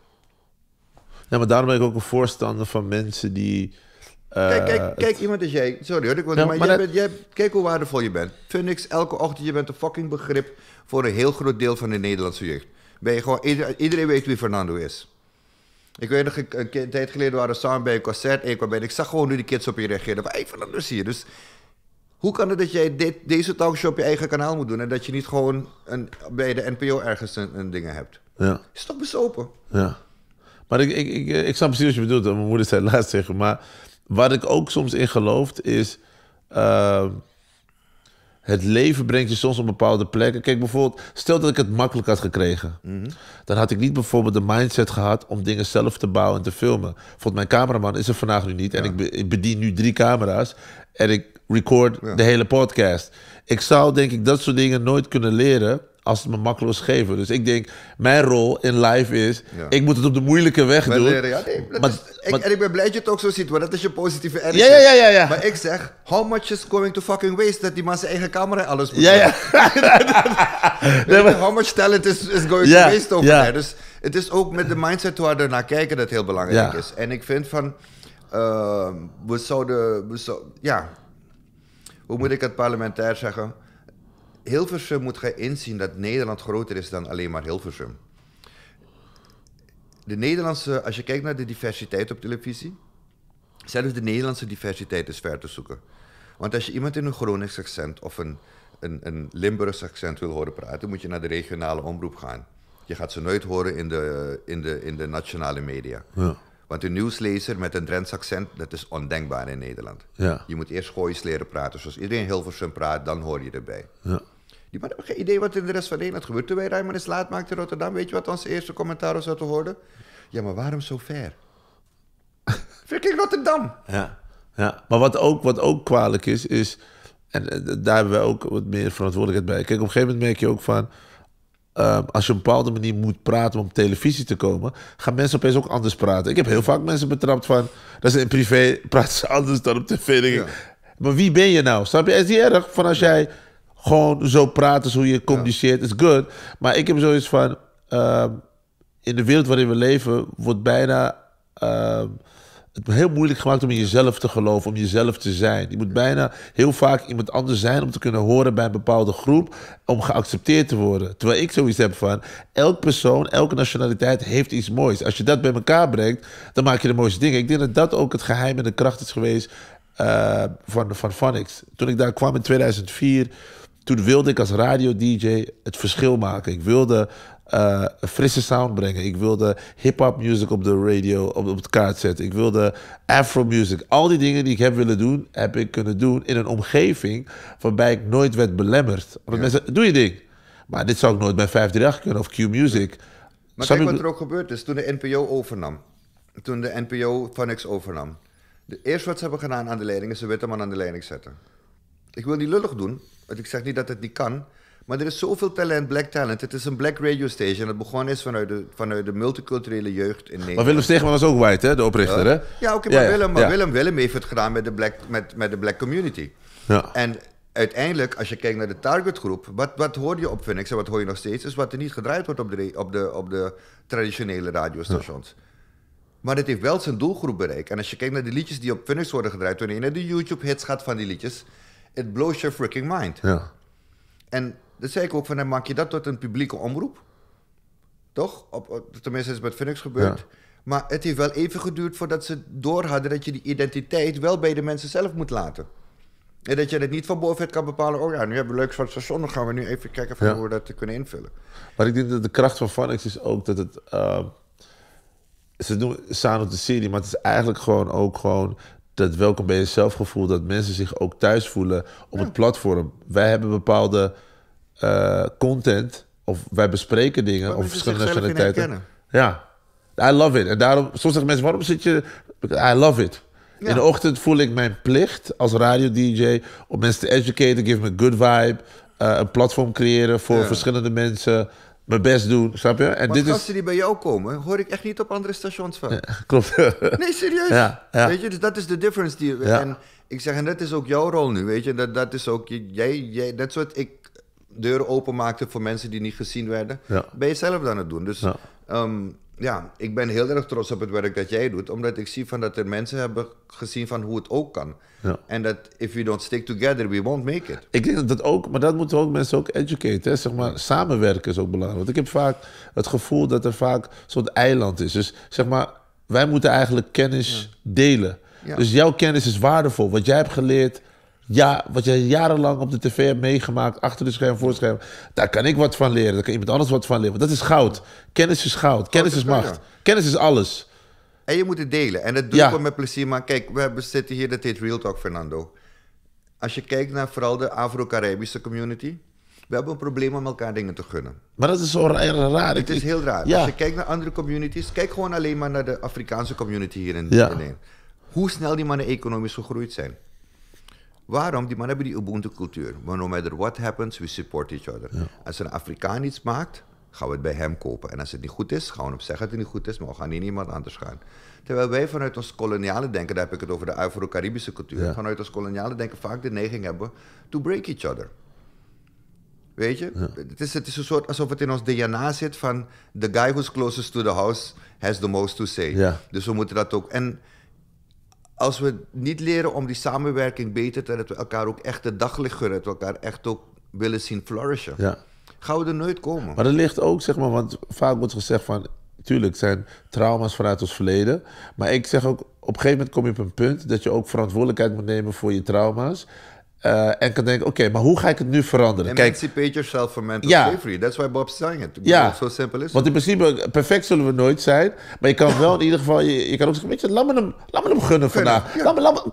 S1: Ja, maar daarom ben ik ook een voorstander van mensen die. kijk, kijk, eh, kijk iemand als jij. Sorry hoor, ik wil, maar, kijk hoe waardevol je bent. Phoenix, elke ochtend, je bent een fucking begrip voor een heel groot deel van de Nederlandse jeugd. Ben je gewoon, iedereen, weet wie Fernando is. Ik weet nog, een, een tijd geleden waren we samen bij een concert. Ik, ben, ik zag gewoon nu die kids op je reageren. Maar hey, Fernando is hier. Dus hoe kan het dat jij dit, deze talkshow op je eigen kanaal moet doen en dat je niet gewoon een, bij de NPO ergens een, dingen hebt? Ja. Is toch besopen?
S2: Ja. Maar ik, ik, ik, eh, ik snap precies wat je bedoelt. Mijn moeder zei laatst zeggen. Maar wat ik ook soms in geloof is. Eh, het leven brengt je soms op bepaalde plekken. Kijk, bijvoorbeeld, stel dat ik het makkelijk had gekregen. Mhm. Dan had ik niet bijvoorbeeld de mindset gehad om dingen zelf te bouwen en te filmen. Bijvoorbeeld, mijn cameraman is er vandaag nu niet. En ik, bedien nu drie camera's. En ik record de hele podcast. Ik zou denk ik dat soort dingen nooit kunnen leren als het me makkelijk geven. Dus ik denk, mijn rol in life is, ik moet het op de moeilijke weg doen. Leren, ja. nee, maar, ik,
S1: en ik ben blij dat je het ook zo ziet, want dat is je positieve energie. Ja, ja, ja, ja, Maar ik zeg, how much is going to fucking waste dat die man zijn eigen camera alles moet Ja, ja. [LAUGHS] how much talent is, is going to waste over there. Dus het is ook met de mindset waar we naar kijken dat heel belangrijk is. En ik vind van, ehm, we zouden, we zouden, ja, hoe moet ik het parlementair zeggen? Hilversum moet gaan inzien dat Nederland groter is dan alleen maar Hilversum. De Nederlandse, als je kijkt naar de diversiteit op televisie, zelfs de Nederlandse diversiteit is ver te zoeken. Want als je iemand in een Gronings accent of een, een, een Limburgs accent wil horen praten, moet je naar de regionale omroep gaan. Je gaat ze nooit horen in de, in de, in de nationale media. Ja. Want een nieuwslezer met een Drents accent, dat is ondenkbaar in Nederland. Ja. Je moet eerst goois leren praten. Zoals iedereen heel zijn praat, dan hoor je erbij. Ja. Die man heeft geen idee wat in de rest van Nederland gebeurt. Toen wij is laat maakten in Rotterdam, weet je wat onze eerste commentaar was te horen? Ja, maar waarom zo ver? Verkeer [LAUGHS] Rotterdam!
S2: Ja, ja. maar wat ook, wat ook kwalijk is, is... En eh, daar hebben we ook wat meer verantwoordelijkheid bij. Kijk, op een gegeven moment merk je ook van... Ehm, als je op een bepaalde manier moet praten om op televisie te komen, gaan mensen opeens ook anders praten. Ik heb heel vaak mensen betrapt van, dat ze in privé [LAUGHS] praten ze anders dan op tv. Maar wie ben je nou? Snap je? is niet erg van als jij gewoon zo praat als hoe je communiceert, is good. Maar ik heb zoiets van, ehm, in de wereld waarin we leven, wordt bijna... Ehm, heel moeilijk gemaakt om in jezelf te geloven, om jezelf te zijn. Je moet bijna heel vaak iemand anders zijn om te kunnen horen bij een bepaalde groep, om geaccepteerd te worden. Terwijl ik zoiets heb van, elk persoon, elke nationaliteit heeft iets moois. Als je dat bij elkaar brengt, dan maak je de mooiste dingen. Ik denk dat dat ook het geheim en de kracht is geweest eh, van, van Phonics. Toen ik daar kwam in 2004, toen wilde ik als radio-dj het verschil maken. Ik wilde uh, frisse sound brengen. Ik wilde hip-hop music op de radio, op, op het kaart zetten. Ik wilde afro music. Al die dingen die ik heb willen doen, heb ik kunnen doen in een omgeving waarbij ik nooit werd belemmerd. Want mensen, doe je ding. Maar dit zou ik nooit bij 538 kunnen of Q Music.
S1: Maar kijk wat er ook gebeurd is toen de NPO overnam. Toen de NPO Phonics overnam. De eerste wat ze hebben gedaan aan de leiding is ze man aan de leiding zetten. Ik wil niet lullig doen, want ik zeg niet dat het niet kan. Maar er is zoveel talent, black talent. Het is een black radio station. Het begon is vanuit de, vanuit de multiculturele jeugd in Nederland. Maar Willem Stegeman
S2: was ook white, hè? De oprichter, hè? Ja, ja oké, maar, Willem, maar Willem,
S1: Willem heeft het gedaan met de black, met, met de black community. Ja. En uiteindelijk, als je kijkt naar de targetgroep, wat, wat hoor je op Phoenix en wat hoor je nog steeds, is wat er niet gedraaid wordt op de, op de, op de traditionele radiostations. Maar het heeft wel zijn doelgroep bereikt. En als je kijkt naar de liedjes die op Phoenix worden gedraaid, wanneer je naar de YouTube-hits gaat van die liedjes, it blows your freaking mind. Ja. En dat zei ik ook van, dan nou, maak je dat tot een publieke omroep. Toch? Op, tenminste, is het met Phoenix gebeurd. Maar het heeft wel even geduurd voordat ze door hadden dat je die identiteit wel bij de mensen zelf moet laten. En dat je het niet van bovenuit kan bepalen. Oh ja, nu hebben we leuk van station. Dan gaan we nu even kijken van hoe we dat kunnen invullen.
S2: Maar ik denk dat de kracht van Phoenix is ook dat het. Eh, ze noemen samen de serie, maar het is eigenlijk gewoon ook gewoon dat welkom bij jezelf gevoel. Dat mensen zich ook thuis voelen op het platform. Wij hebben bepaalde eh, content, of wij bespreken dingen, of verschillende nationaliteiten. Ja, I love it. En daarom, soms zeggen mensen, waarom zit je... I love it. In de ochtend voel ik mijn plicht als radio-dj om mensen te educeren, give me a good vibe, eh, een platform creëren voor verschillende mensen, mijn best doen, snap je? En maar gasten
S1: die bij jou komen, hoor ik echt niet op andere stations van. [LAUGHS]
S2: klopt. nee, serieus. Weet je, dus
S1: dat is de difference die... En ik zeg, en dat is ook jouw rol nu, weet je? Dat, dat is ook, jij, jij, dat soort... Ik, deuren openmaakte voor mensen die niet gezien werden, ben je zelf aan het doen. Dus ja. Ehm, ja, ik ben heel erg trots op het werk dat jij doet, omdat ik zie van dat er mensen hebben gezien van hoe het ook kan. En dat if we don't stick together, we won't make it.
S2: Ik denk dat dat ook, maar dat moeten ook mensen ook educaten. Zeg maar, samenwerken is ook belangrijk. Want ik heb vaak het gevoel dat er vaak een soort eiland is. Dus zeg maar, wij moeten eigenlijk kennis delen. Dus jouw kennis is waardevol. Wat jij hebt geleerd, ja, wat je jarenlang op de tv hebt meegemaakt, achter de scherm, voor het scherm, daar kan ik wat van leren. Daar kan iemand anders wat van
S1: leren. Want dat is goud. Kennis is goud. Kennis is macht. Kennis is alles. En je moet het delen. En dat doe ik wel met plezier. Maar kijk, we hebben zitten hier, dat heet Real Talk, Fernando. Als je kijkt naar vooral de Afro-Caribische community, we hebben een probleem om elkaar dingen te gunnen. Maar dat is zo raar. Het is heel raar. Als je kijkt naar andere communities, kijk gewoon alleen maar naar de Afrikaanse community hier in Nederland. Hoe snel die mannen economisch gegroeid zijn. Waarom? Die mannen hebben die Ubuntu-cultuur. no matter what happens, we support each other. Als een Afrikaan iets maakt, gaan we het bij hem kopen. En als het niet goed is, gaan we hem zeggen dat het niet goed is, maar we gaan niet iemand anders gaan. Terwijl wij vanuit ons koloniale denken, daar heb ik het over de Afro-Caribische cultuur, vanuit ons koloniale denken vaak de neiging hebben to break each other. Weet je? Het, is, het is een soort alsof het in ons DNA zit van the guy who's closest to the house has the most to say. Dus we moeten dat ook. En als we niet leren om die samenwerking beter te dat we elkaar ook echt de daglicht gunnen, dat we elkaar echt ook willen zien flourishen, ja. gaan we er nooit komen. Maar dat ligt
S2: ook, zeg maar, want vaak wordt gezegd van, tuurlijk zijn trauma's vanuit ons verleden, maar ik zeg ook, op een gegeven moment kom je op een punt dat je ook verantwoordelijkheid moet nemen voor je trauma's. Uh, en kan denken, oké, maar hoe ga ik het nu veranderen? Emancipate
S1: yourself from mental ja. slavery. That's why Bob's saying it. Ja. Zo simpel is Want in
S2: principe, perfect zullen we nooit zijn. Maar je kan wel in ieder geval, je, je kan ook zeggen, weet je, laat me hem, laat me hem gunnen vandaag. Ja. Laat me, laat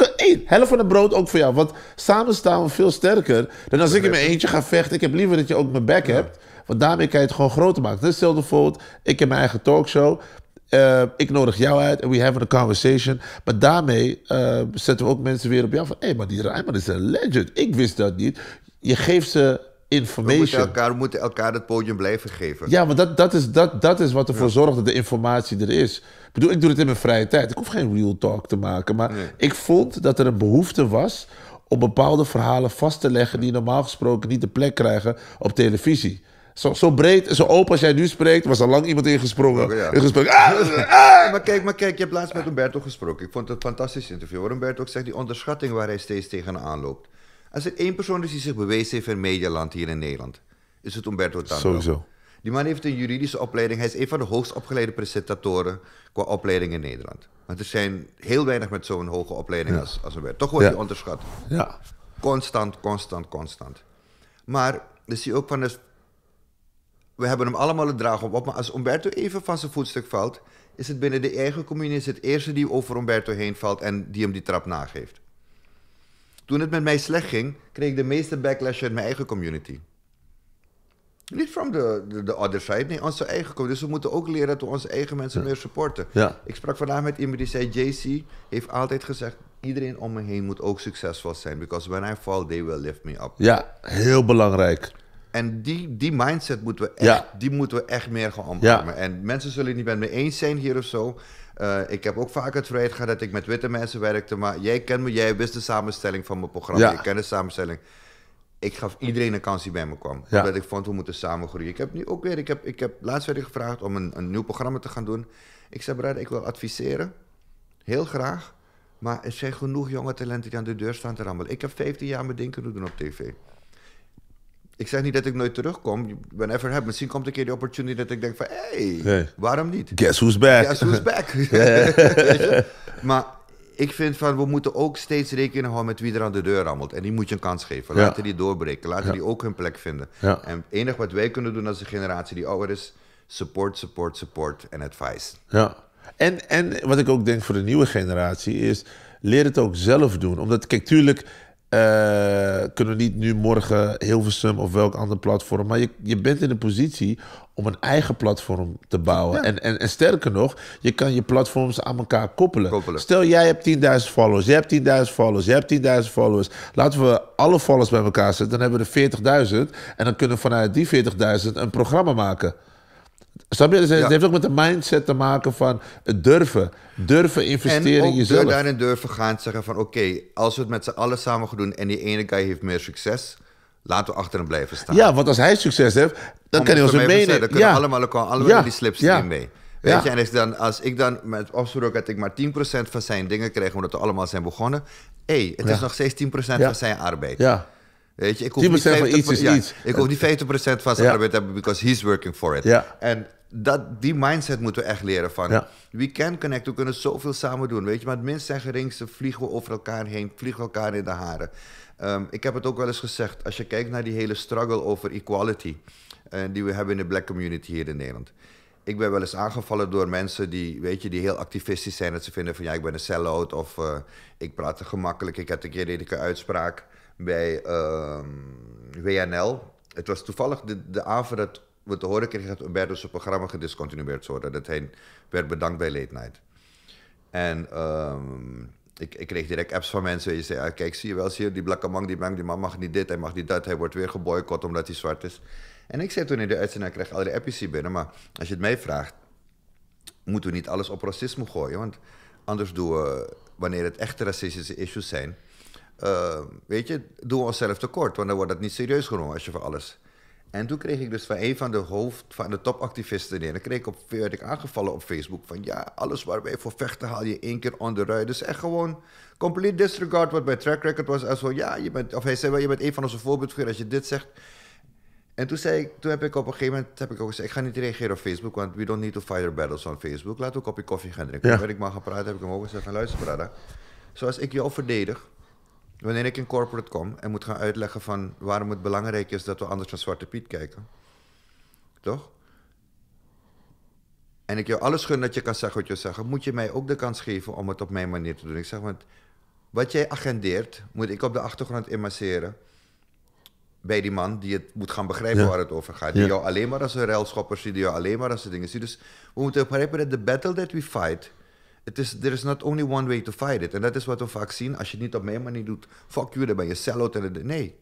S2: me, van het brood ook voor jou. Want samen staan we veel sterker dan als ik in mijn eentje ga vechten. Ik heb liever dat je ook mijn back hebt. Want daarmee kan je het gewoon groter maken. Dus stel voorbeeld, ik heb mijn eigen talkshow. Eh, ik nodig jou uit en we have a conversation. Maar daarmee eh, zetten we ook mensen weer op jou van... hé, hey, maar die Rijman is een legend. Ik wist dat niet. Je geeft ze information. We moeten elkaar,
S1: we moeten elkaar het podium blijven geven. Ja,
S2: maar dat, dat, is, dat, dat is wat ervoor zorgt dat de informatie er is. Ik bedoel, ik doe het in mijn vrije tijd. Ik hoef geen real talk te maken. Maar ik vond dat er een behoefte was... om bepaalde verhalen vast te leggen... die normaal gesproken niet de plek krijgen op televisie. Zo, zo breed, zo open als jij nu spreekt, was al lang iemand ingesprongen. In ah!
S1: ah! Maar kijk, maar kijk, je hebt laatst met Humberto gesproken. Ik vond het een fantastisch interview. Waar Humberto ook zegt, die onderschatting waar hij steeds tegenaan loopt. Als er één persoon is die zich bewezen heeft in medialand hier in Nederland, is het Humberto Tango. Sowieso. Die man heeft een juridische opleiding. Hij is een van de hoogst opgeleide presentatoren qua opleiding in Nederland. Want er zijn heel weinig met zo'n hoge opleiding als, als Humberto. Toch wordt ja. hij onderschat. Ja. Constant, constant, constant. Maar dus zie ook van de we hebben hem allemaal het draag op. Maar als Umberto even van zijn voetstuk valt, is het binnen de eigen community het eerste die over Umberto heen valt en die hem die trap nageeft. Toen het met mij slecht ging, kreeg ik de meeste backlash uit mijn eigen community. Niet from the, the, other side, nee, onze eigen community. Dus we moeten ook leren dat we onze eigen mensen meer supporten. Ik sprak vandaag met iemand die zei, JC heeft altijd gezegd, iedereen om me heen moet ook succesvol zijn. Because when I fall, they will lift me up. Ja, heel belangrijk. En die, die mindset moeten we echt, die moeten we echt meer gaan omarmen. En mensen zullen het niet met me eens zijn hier of zo. Eh, ik heb ook vaak het verhaal gehad dat ik met witte mensen werkte. Maar jij kent me, jij wist de samenstelling van mijn programma. Ik ken de samenstelling ik gaf iedereen een kans die bij me kwam. Ja. Omdat ik vond, we moeten samen groeien. Ik heb nu ook weer, ik heb, ik heb laatst weer gevraagd om een, een nieuw programma te gaan doen. Ik zei, bereid, ik wil adviseren. Heel graag. Maar er zijn genoeg jonge talenten die aan de deur staan te rammelen. Ik heb 15 jaar mijn ding doen op tv ik zeg niet dat ik nooit terugkom. Whenever heb, misschien komt een keer de opportunity dat ik denk van, hey, waarom niet? Guess who's back? Guess who's back? [LAUGHS] [LAUGHS] maar ik vind van, we moeten ook steeds rekening houden met wie er aan de deur rammelt. En die moet je een kans geven. Laten die doorbreken. Laten die ook hun plek vinden. En het enige wat wij kunnen doen als een generatie die ouder is, support, support, support en advice.
S2: Ja. En, en wat ik ook denk voor de nieuwe generatie is, leer het ook zelf doen. Omdat, kijk, tuurlijk eh, kunnen kunnen niet nu morgen Hilversum of welk ander platform. Maar je, je bent in de positie om een eigen platform te bouwen. En, en, en, sterker nog, je kan je platforms aan elkaar koppelen. Stel, jij hebt 10.000 followers, jij hebt 10.000 followers, jij hebt 10.000 followers. Laten we alle followers bij elkaar zetten, dan hebben we er 40.000. En dan kunnen we vanuit die 40.000 een programma maken. Snap je? Dus het heeft ook met de mindset te maken van durven. Durven investeren en in jezelf. En daarin
S1: durven gaan zeggen van... oké, als we het met z'n allen samen gaan doen... en die ene guy heeft meer succes... laten we achter hem blijven staan.
S2: Ja, want als hij succes heeft... dan kan hij ons mee meenemen. Dan kunnen ja. allemaal, allemaal, allemaal die slips mee. Weet je, en als,
S1: dan, als ik dan met Offshore dat ik maar 10% van zijn dingen krijg omdat we allemaal zijn begonnen... hé, hey, het is nog steeds 10% van zijn arbeid. Ja. Weet je, ik hoef 10% niet 50%, van iets is ja, Ik hoef niet 50% van zijn arbeid hebben, because he's working for it. En dat, die mindset moeten we echt leren van. We can connect, we kunnen zoveel samen doen. Weet je, maar het minst en geringste vliegen we over elkaar heen, vliegen we elkaar in de haren. Ehm, ik heb het ook wel eens gezegd, als je kijkt naar die hele struggle over equality eh, die we hebben in de black community hier in Nederland. Ik ben wel eens aangevallen door mensen die, weet je, die heel activistisch zijn. Dat ze vinden van ja, ik ben een sell-out of eh, ik praat te gemakkelijk, ik heb een keer een uitspraak bij ehm, WNL. Het was toevallig de, de avond dat we te horen kregen dat Umberto zijn programma gediscontinueerd zou worden. Dat hij werd bedankt bij Late Night. En ehm, ik, ik, kreeg direct apps van mensen die zeiden, ah, kijk, zie je wel, zie je, die blakke man, die man, die man mag niet dit, hij mag niet dat, hij wordt weer geboycott omdat hij zwart is. En ik zei toen in de uitzending, ik kreeg al die appjes binnen, maar als je het mij vraagt, moeten we niet alles op racisme gooien, want anders doen we, wanneer het echt racistische issues zijn, eh, weet je, doen we onszelf tekort, want dan wordt dat niet serieus genomen als je voor alles. En toen kreeg ik dus van een van de hoofd, van de topactivisten neer, Dan kreeg ik op, werd ik aangevallen op Facebook van ja, alles waar wij voor vechten haal je één keer onderuit. Dus echt gewoon complete disregard wat bij track record was. Als ja, je bent, of hij zei wel, je bent een van onze voorbeelden als je dit zegt. En toen, zei ik, toen heb ik op een gegeven moment heb ik ook gezegd, ik ga niet reageren op Facebook, want we don't need to fight our battles on Facebook. Laten we een kopje koffie gaan drinken. Ja. Toen ben ik maar gepraat, heb ik hem ook gezegd van luister, Prada. Zoals ik jou verdedig, Wanneer ik in corporate kom en moet gaan uitleggen van waarom het belangrijk is dat we anders naar Zwarte Piet kijken. Toch? En ik jou alles gun dat je kan zeggen wat je zeggen, moet je mij ook de kans geven om het op mijn manier te doen. Ik zeg, want wat jij agendeert, moet ik op de achtergrond immasseren bij die man die het moet gaan begrijpen waar het over gaat. Die jou alleen maar als een ruilschopper ziet, die jou alleen maar als een dingen ziet. Dus we moeten begrijpen dat de battle that we fight het is, there is not only one way to fight it. En dat is wat we vaak zien. Als je het niet op mijn manier doet, fuck you, dan ben je sellout. En, nee,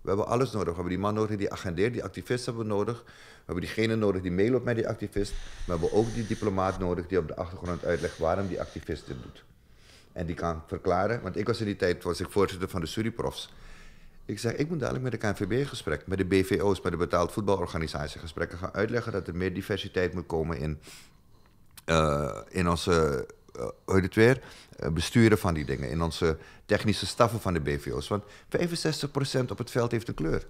S1: we hebben alles nodig. We hebben die man nodig die agendeert, die activist hebben we nodig. We hebben diegene nodig die meeloopt met die activist. We hebben ook die diplomaat nodig die op de achtergrond uitlegt waarom die activist dit doet. En die kan verklaren, want ik was in die tijd was ik voorzitter van de Profs. Ik zeg, ik moet dadelijk met de KNVB gesprek, met de BVO's, met de betaald voetbalorganisatie gesprekken gaan uitleggen dat er meer diversiteit moet komen in, eh, in onze uit eh, het weer eh, besturen van die dingen. In onze technische staffen van de BVO's. Want 65% op het veld heeft een kleur.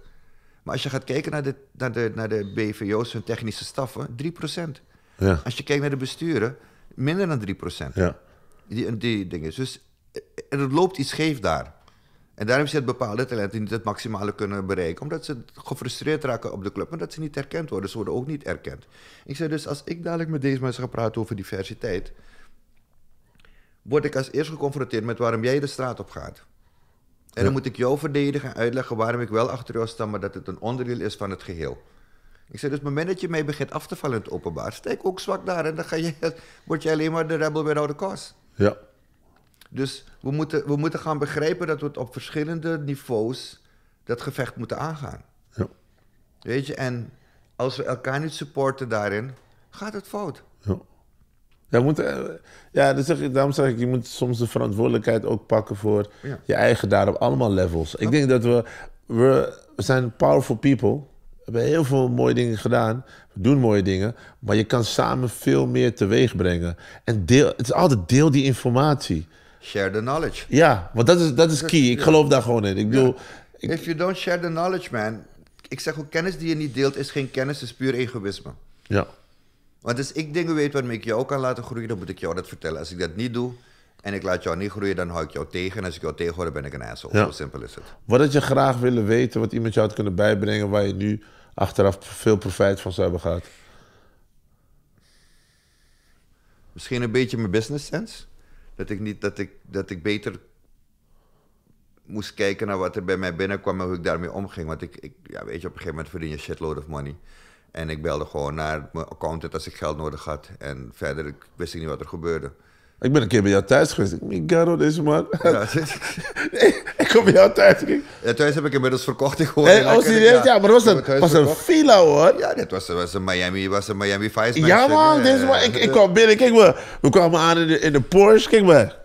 S1: Maar als je gaat kijken naar de, naar de, naar de BVO's, hun technische staffen, 3%. Ja. Als je kijkt naar de besturen, minder dan 3%. Ja. Die, die dingen. Dus eh, het loopt iets scheef daar. En daarom zit bepaalde talenten niet het maximale kunnen bereiken. Omdat ze gefrustreerd raken op de club. En dat ze niet erkend worden. Ze worden ook niet erkend. Ik zei dus, als ik dadelijk met deze mensen ga praten over diversiteit word ik als eerst geconfronteerd met waarom jij de straat op gaat. En dan moet ik jou verdedigen en uitleggen waarom ik wel achter jou sta, maar dat het een onderdeel is van het geheel. Ik zeg dus op het moment dat je mij begint af te vallen in het openbaar, steek ook zwak daar en dan ga je, [LAUGHS] word je alleen maar de rebel weer oude cause. Ja. Dus we moeten, we moeten gaan begrijpen dat we het op verschillende niveaus dat gevecht moeten aangaan. Ja. Weet je, en als we elkaar niet supporten daarin, gaat het fout.
S2: Ja. Ja, moet, eh, ja dat zeg ik, daarom zeg ik, je moet soms de verantwoordelijkheid ook pakken voor je eigen daar op allemaal levels. Ik denk dat we, we, we zijn powerful people. We hebben heel veel mooie dingen gedaan. We doen mooie dingen. Maar je kan samen veel meer teweeg brengen. En deel, het is altijd deel die informatie.
S1: Share the knowledge.
S2: Ja, want dat is, dat is key. Ik geloof daar gewoon in. Ik bedoel...
S1: If you don't share the knowledge, man. Ik zeg ook, kennis die je niet deelt is geen kennis, is puur egoïsme. Ja. Want als ik dingen weet waarmee ik jou kan laten groeien, dan moet ik jou dat vertellen. Als ik dat niet doe en ik laat jou niet groeien, dan hou ik jou tegen. En als ik jou tegenhoor, dan ben ik een asshole. Zo simpel is het.
S2: Wat had je graag willen weten, wat iemand jou had kunnen bijbrengen, waar je nu achteraf veel profijt van zou hebben gehad?
S1: Misschien een beetje mijn business sense. Dat ik, niet, dat ik, dat ik beter moest kijken naar wat er bij mij binnenkwam en hoe ik daarmee omging. Want ik, ik ja, weet je, op een gegeven moment verdien je shitload of money. En ik belde gewoon naar mijn accountant als ik geld nodig had. En verder ik, wist ik niet wat er gebeurde. Ik ben een keer bij jou thuis geweest. Ik denk, Garo, deze man. Ja, [LAUGHS] ik kom bij jou thuis. Ja, thuis heb ik inmiddels verkocht. Ik hoor. Hey, oh, Ja. maar was dat was een villa, hoor. Ja, dit was, was een Miami, was een Miami Vice Ja, man. Deze man. Ik, ik kwam
S2: binnen, kijk maar. We kwamen aan in de, in de Porsche, kijk maar.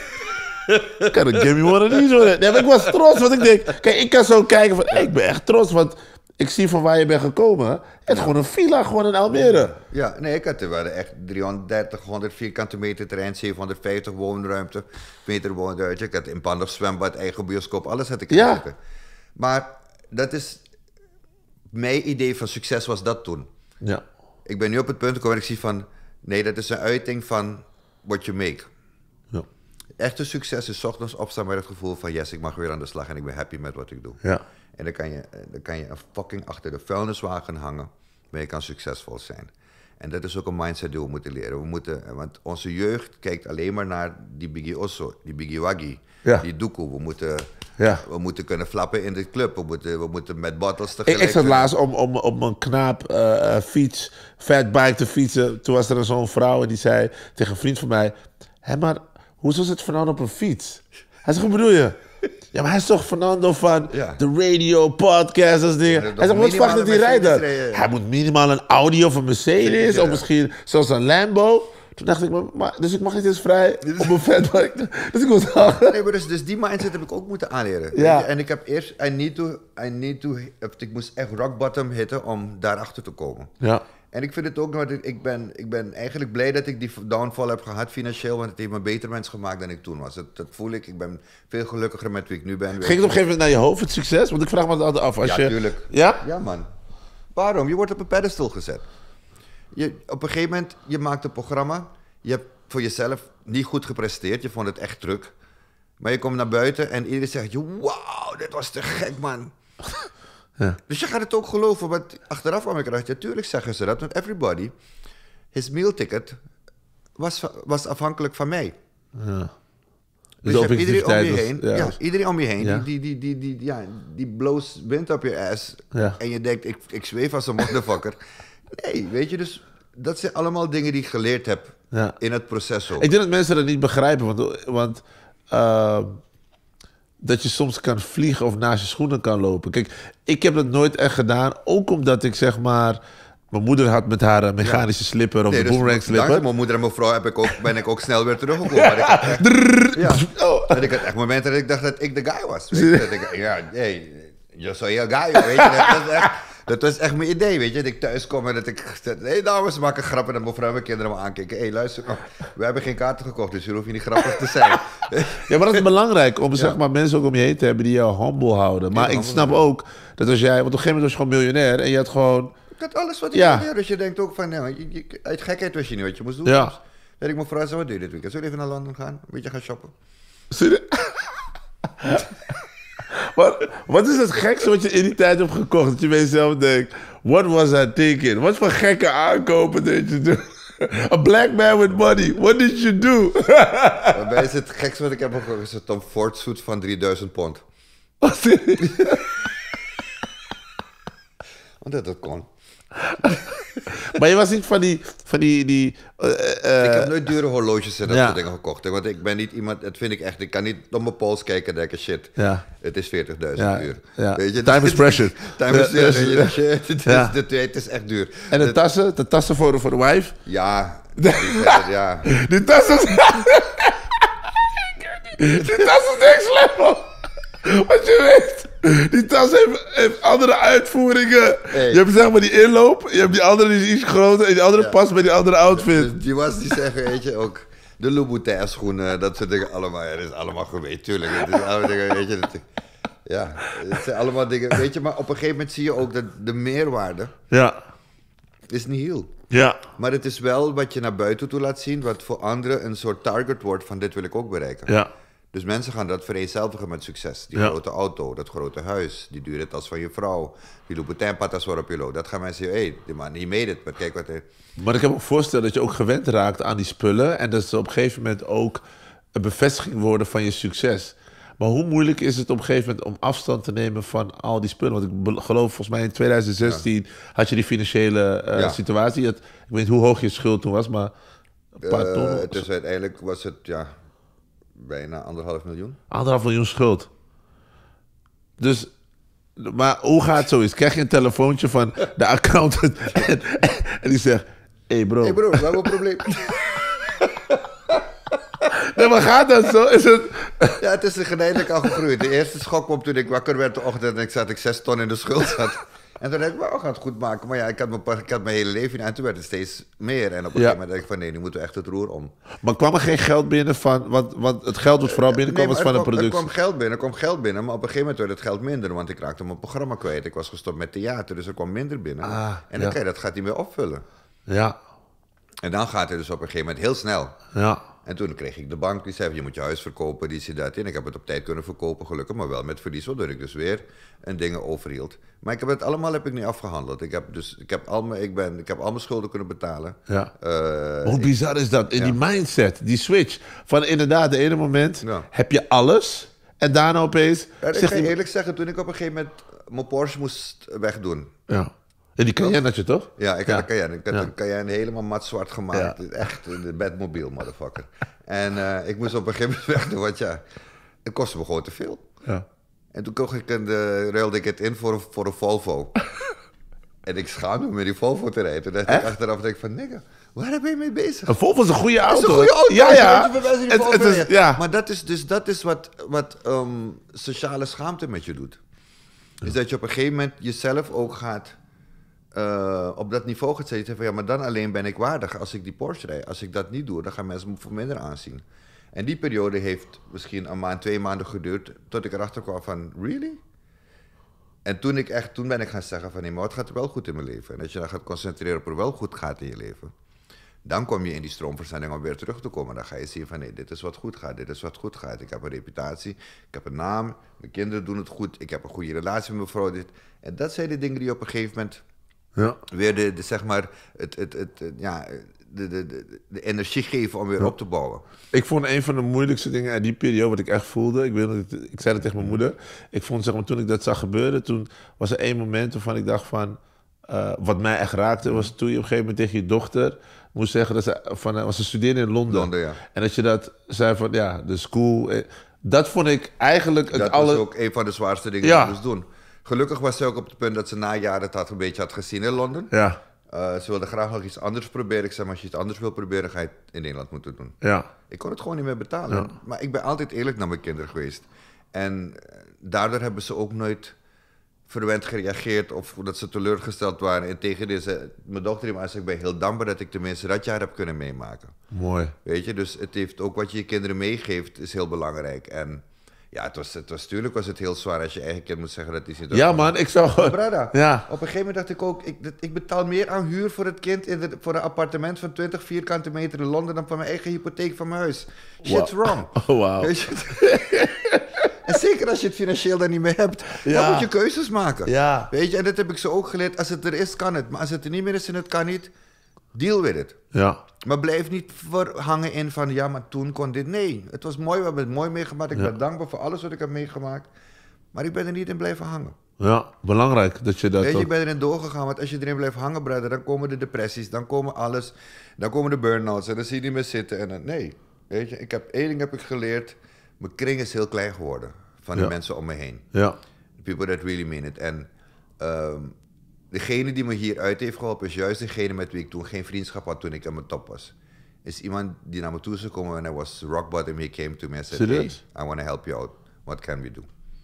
S2: [LAUGHS] kan een Jimmy worden niet zo. Nee, maar ik was trots, want ik denk, kijk, ik kan zo kijken van, ik ben echt trots, want ik zie van waar je bent gekomen. Het gewoon een villa, gewoon in Almere.
S1: Ja, nee, ik had er echt 330, 100 vierkante meter terrein, 750 woonruimte, meter woonruimte. Ik had een of zwembad, eigen bioscoop, alles had ik. Ja. Maar dat is, mijn idee van succes was dat toen. Ja. Ik ben nu op het punt gekomen en ik zie van, nee, dat is een uiting van what you make echte succes is ochtends opstaan met het gevoel van yes, ik mag weer aan de slag en ik ben happy met wat ik doe. Ja. En dan kan, je, eh, dan kan je een fucking achter de vuilniswagen hangen, maar je kan succesvol zijn. En dat is ook een mindset die we moeten leren. We moeten, eh, want onze jeugd kijkt alleen maar naar die Biggie Osso, die Biggie Waggy, die Doekoe. We moeten, ja. we moeten kunnen flappen in de club. We moeten, we moeten met bottles te. Ik, ik zat laatst
S2: om, om, om een knaap uh, fiets, fatbike te fietsen. Toen was er zo'n vrouw die zei tegen een vriend van mij... Hé, maar Hoezo zit Fernando op een fiets? Hij zegt, wat bedoel je? Ja, maar hij is toch Fernando van de radio, podcast, dat dingen. hij zegt, wat minimaal dat hij rijdt Hij moet minimaal een Audi of een Mercedes of misschien zelfs een Lambo. Toen dacht ik, maar- dus ik mag niet eens vrij op
S1: een vet [LAUGHS] Dus ik moet lachen. Nee, maar dus, dus die mindset heb ik ook moeten aanleren. En ik heb eerst, I need to, I need to, ik moest echt rock bottom hitten om daarachter te komen. Ja. En ik vind het ook, ik ben, ik ben eigenlijk blij dat ik die downfall heb gehad financieel, want het heeft me beter mens gemaakt dan ik toen was. Dat, dat voel ik. Ik ben veel gelukkiger met wie ik nu ben. Ging het op een gegeven moment
S2: naar je hoofd, het succes?
S1: Want ik vraag me dat af. Als ja, je... tuurlijk. Ja? Ja, man. Waarom? Je wordt op een pedestal gezet. Je, op een gegeven moment, je maakt een programma, je hebt voor jezelf niet goed gepresteerd, je vond het echt druk. Maar je komt naar buiten en iedereen zegt je, wauw, dit was te gek, man. [LAUGHS] Ja. Dus je gaat het ook geloven, want achteraf kwam ik erachter, natuurlijk zeggen ze dat, want everybody, his meal ticket was, was afhankelijk van mij.
S2: Ja. Dus, dus je hebt iedereen om je heen, ja, iedereen om je heen
S1: die, die, die, die, ja, die bloos wind op je ass en je denkt, ik, ik zweef als een motherfucker. [LAUGHS] nee, weet je, dus dat zijn allemaal dingen die ik geleerd heb in het proces ook. Ik
S2: denk dat mensen dat niet begrijpen, want, want eh, dat je soms kan vliegen of naast je schoenen kan lopen. Kijk, ik heb dat nooit echt gedaan. Ook omdat ik zeg maar. Mijn moeder had met haar eh, mechanische ja. slipper of de dus boomerang dus,
S1: mijn moeder en mevrouw heb ik ook, ben ik ook snel weer teruggekomen. ja. ik ja. oh. ik had echt momenten dat ik dacht dat ik de guy was. Weet je? Dat ja, nee, je zou heel guy, weet je. Dat, dat was echt mijn idee, weet je. Dat ik thuis kom en dat ik... Hé hey, dames, maak een grap en dan mevrouw mijn kinderen me aankijken. Hé hey, luister, we hebben geen kaarten gekocht, dus je hoeft niet grappig te zijn.
S2: ja, maar dat is belangrijk om zeg maar, mensen ook om je heen te hebben die jou humble houden. Maar ik snap ook dat als jij... Want op een gegeven moment was je gewoon miljonair en je had gewoon...
S1: Ik had alles wat ik ja. Dus je denkt ook van, nee, uit gekheid was je niet wat je moest doen. Ja. Dus, weet ik mevrouw, zo, wat doe je dit weekend? Zullen we even naar Londen gaan? Een beetje gaan shoppen? Zie [LAUGHS] wat, wat
S2: is het gekste wat je in die tijd hebt gekocht? Dat je bij jezelf denkt, what was I thinking? Wat voor gekke
S1: aankopen deed je doen? [LAUGHS] A black man with money, what did you do? [LAUGHS] Waarbij is het gekste wat ik heb gekocht? Is een Tom Ford suit van 3000 pond. Wat Want dat kon.
S2: [LAUGHS] maar je was niet van die. Van die, die uh, ik heb nooit
S1: dure horloges en dat ja. soort dingen gekocht. want ik ben niet iemand. Dat vind ik echt. Ik kan niet op mijn pols kijken en denken: shit, ja. het is 40.000 ja. uur. Weet je, Time is [LAUGHS] pressure. Time is dus- precious. [LAUGHS] Het, het is echt duur. En de, tassen?
S2: De tassen voor, voor de wife? Ja. Die, ja. die tassen. die tassen zijn next level. Want je weet, die tas heeft, andere uitvoeringen. Je hebt zeg maar die inloop, je hebt die andere die is iets groter en die andere past bij die andere outfit. Je dus
S1: die was die zeggen, weet je, ook de Louboutin schoenen, dat soort dingen allemaal. Ja, dat is allemaal geweten, tuurlijk. Dat is weet je. ja, het zijn allemaal dingen, weet je. Maar op een gegeven moment zie je ook dat de meerwaarde ja. is niet heel. Ja. Maar het is wel wat je naar buiten toe laat zien, wat voor anderen een soort target wordt van dit wil ik ook bereiken. Ja. Dus mensen gaan dat vereenzelvigen met succes. Die grote auto, dat grote huis, die dure tas van je vrouw, die Louboutin-patas waarop je loopt. Dat gaan mensen zeggen, hé, die man, die made it, maar kijk wat hij...
S2: Maar ik heb me voorstellen dat je ook gewend raakt aan die spullen... en dat ze op een gegeven moment ook een bevestiging worden van je succes. Maar hoe moeilijk is het op een gegeven moment om afstand te nemen van al die spullen? Want ik geloof volgens mij in 2016 had je die financiële eh, situatie. ik weet niet hoe hoog je schuld toen was, maar...
S1: Een paar uh, ton, het is uiteindelijk was het, ja bijna anderhalf miljoen.
S2: Anderhalf miljoen schuld. Dus maar hoe gaat het zoiets? Krijg je een telefoontje van de accountant en, die zegt:
S1: Hé hey bro. Hé hey bro, we hebben een probleem. nee, maar gaat dat zo? Is het... ja, het is er geleidelijk al gegroeid. De eerste schok kwam toen ik wakker werd de ochtend en ik zat ik zes ton in de schuld zat. En toen dacht ik, we gaan het goed maken. Maar ja, ik had mijn, ik had mijn hele leven in en toen werd het steeds meer. En op een gegeven moment dacht ik van nee, nu moeten we echt het roer om.
S2: Maar kwam er geen geld binnen van, want, het geld wat vooral eh, binnenkwam van de productie. Er kwam
S1: geld binnen, er kwam geld binnen, maar op een gegeven moment werd het geld minder. Want ik raakte mijn programma kwijt. Ik was gestopt met theater, dus er kwam minder binnen. Ah, en dan ja. je, dat gaat hij meer opvullen. Ja. En dan gaat het dus op een gegeven moment heel snel. Ja. En toen kreeg ik de bank die zei: Je moet je huis verkopen, die zit dat in. Ik heb het op tijd kunnen verkopen, gelukkig, maar wel met verlies, omdat ik dus weer een dingen overhield. Maar ik heb het allemaal heb ik niet afgehandeld. Ik heb, dus, ik heb, al, mijn, ik ben, ik heb al mijn schulden kunnen betalen. Ja. Eh, Hoe bizar
S2: is dat? In die mindset, die switch. Van inderdaad, de ene moment heb je alles. En daarna opeens. Ja, ik ga eerlijk
S1: zeggen, toen ik op een gegeven moment mijn Porsche moest wegdoen.
S2: Ja. Ja, die kan jij dat je toch? Ja, ik, ja. een kan jij. Ik had
S1: ja. een helemaal matzwart gemaakt. Ja. Echt de bedmobiel, motherfucker. en eh, ik moest op een gegeven moment [LAUGHS] weg want ja, het kostte me gewoon te veel. Ja. En toen kocht ik een, eh, het in voor een, voor een Volvo. [LAUGHS] en ik schaamde me met die Volvo te rijden. Toen dacht ik achteraf, denk van, nigga, waar ben je mee bezig? Een Volvo is een goede auto. Is een goede auto. Ja, ja. Het, is, ja. Maar dat is dus dat is wat, wat ehm, sociale schaamte met je doet. Is dat je op een gegeven moment jezelf ook gaat eh, op dat niveau gaat zitten van ja, maar dan alleen ben ik waardig als ik die Porsche rijd. Als ik dat niet doe, dan gaan mensen me voor minder aanzien. En die periode heeft misschien een maand, twee maanden geduurd tot ik erachter kwam van really? En toen, ik echt, toen ben ik gaan zeggen van nee, maar wat gaat er wel goed in mijn leven? En als je dan gaat concentreren op wat er wel goed gaat in je leven, dan kom je in die stroomversnelling om weer terug te komen. Dan ga je zien van nee, dit is wat goed gaat, dit is wat goed gaat. Ik heb een reputatie, ik heb een naam, mijn kinderen doen het goed, ik heb een goede relatie met mijn vrouw. Dit. En dat zijn de dingen die op een gegeven moment ja. Weer de, zeg maar, het, het, het, ja, de, de, de, energie geven om weer op te bouwen.
S2: Ik vond een van de moeilijkste dingen uit die periode, wat ik echt voelde. Ik, weet, ik, zei dat tegen mijn mhm. moeder. Ik vond, zeg maar, toen ik dat zag gebeuren, toen was er één moment waarvan ik dacht van. Eh, wat mij echt raakte, was toen je op een gegeven moment tegen je dochter moest zeggen dat ze van, eh, was ze studeerde in Londen. Londen ja. En dat je dat zei van ja, de school. Eh, dat vond ik eigenlijk het dat alle... was ook een van de zwaarste dingen die ik moest doen.
S1: Gelukkig was ze ook op het punt dat ze na jaren het had een beetje had gezien in Londen. Ja. Eh, ze wilde graag nog iets anders proberen. Ik zei, maar als je iets anders wil proberen, ga je het in Nederland moeten doen. Ja. Ik kon het gewoon niet meer betalen. Maar ik ben altijd eerlijk naar mijn kinderen geweest. En eh, daardoor hebben ze ook nooit verwend gereageerd of dat ze teleurgesteld waren. En tegen deze, mijn dochter in mij ik ben heel dankbaar dat ik tenminste dat jaar heb kunnen meemaken. Mooi. Weet je, dus het heeft ook wat je je kinderen meegeeft, is heel belangrijk. En ja, het was, het was, tuurlijk was het heel zwaar als je eigen kind moet zeggen dat hij zit. Ja, man, ik zou. Oh, Ja. Op een gegeven moment dacht ik ook, ik, ik betaal meer aan huur voor het kind in de, voor een appartement van 20 vierkante meter in Londen dan voor mijn eigen hypotheek van mijn huis. Shit's wow. wrong. [LAUGHS] Oh, wow. [LAUGHS] en zeker als je het financieel dan niet meer hebt, dan moet je keuzes maken. Ja. Weet je, en dat heb ik zo ook geleerd. Als het er is, kan het. Maar als het er niet meer is en het kan niet, Deal with it. Ja. Maar blijf niet hangen in van ja, maar toen kon dit. Nee, het was mooi, we hebben het mooi meegemaakt. Ik ben dankbaar voor alles wat ik heb meegemaakt. Maar ik ben er niet in blijven hangen.
S2: Ja, belangrijk dat je dat. Weet je, ook... ik
S1: ben erin doorgegaan, want als je erin blijft hangen, brother, dan komen de depressies, dan komen alles, dan komen de burn-outs en dan zie je niet meer zitten. En nee, weet je, ik heb één ding heb ik geleerd: mijn kring is heel klein geworden van de mensen om me heen. Ja. The people that really mean it. En ehm, degene die me hieruit heeft geholpen is juist degene met wie ik toen geen vriendschap had toen ik aan mijn top was. Is iemand die naar me toe is gekomen en hij was rock bottom, he came to me en said, hey, I want to help you out. What can we do?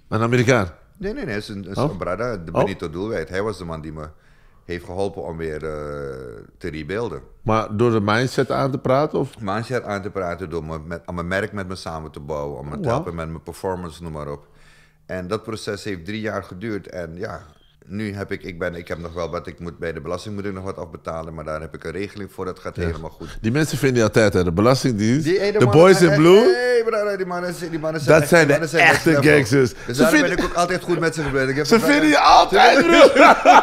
S1: Een Amerikaan? Nee, nee, nee, is een, is de Benito oh. oh. Doelwijd. Hij was de man die me heeft geholpen om weer uh, te rebuilden. Maar door de mindset aan te praten? Of? Mindset aan te praten, door me met, aan mijn merk met me samen te bouwen, om me te helpen met mijn performance, noem maar op. En dat proces heeft drie jaar geduurd en ja, nu heb ik, ik, ben, ik heb nog wel wat ik moet bij de belasting moet ik nog wat afbetalen, maar daar heb ik een regeling voor. Dat gaat helemaal goed.
S2: Die mensen vinden je altijd, hè? De belastingdienst, die, de, boys in blue.
S1: Hey, die mannen, die mannen zijn dat zijn de echte gangsters. Dus ze vinden... ben ik ook altijd goed met ze gebleven. Ze vinden je altijd,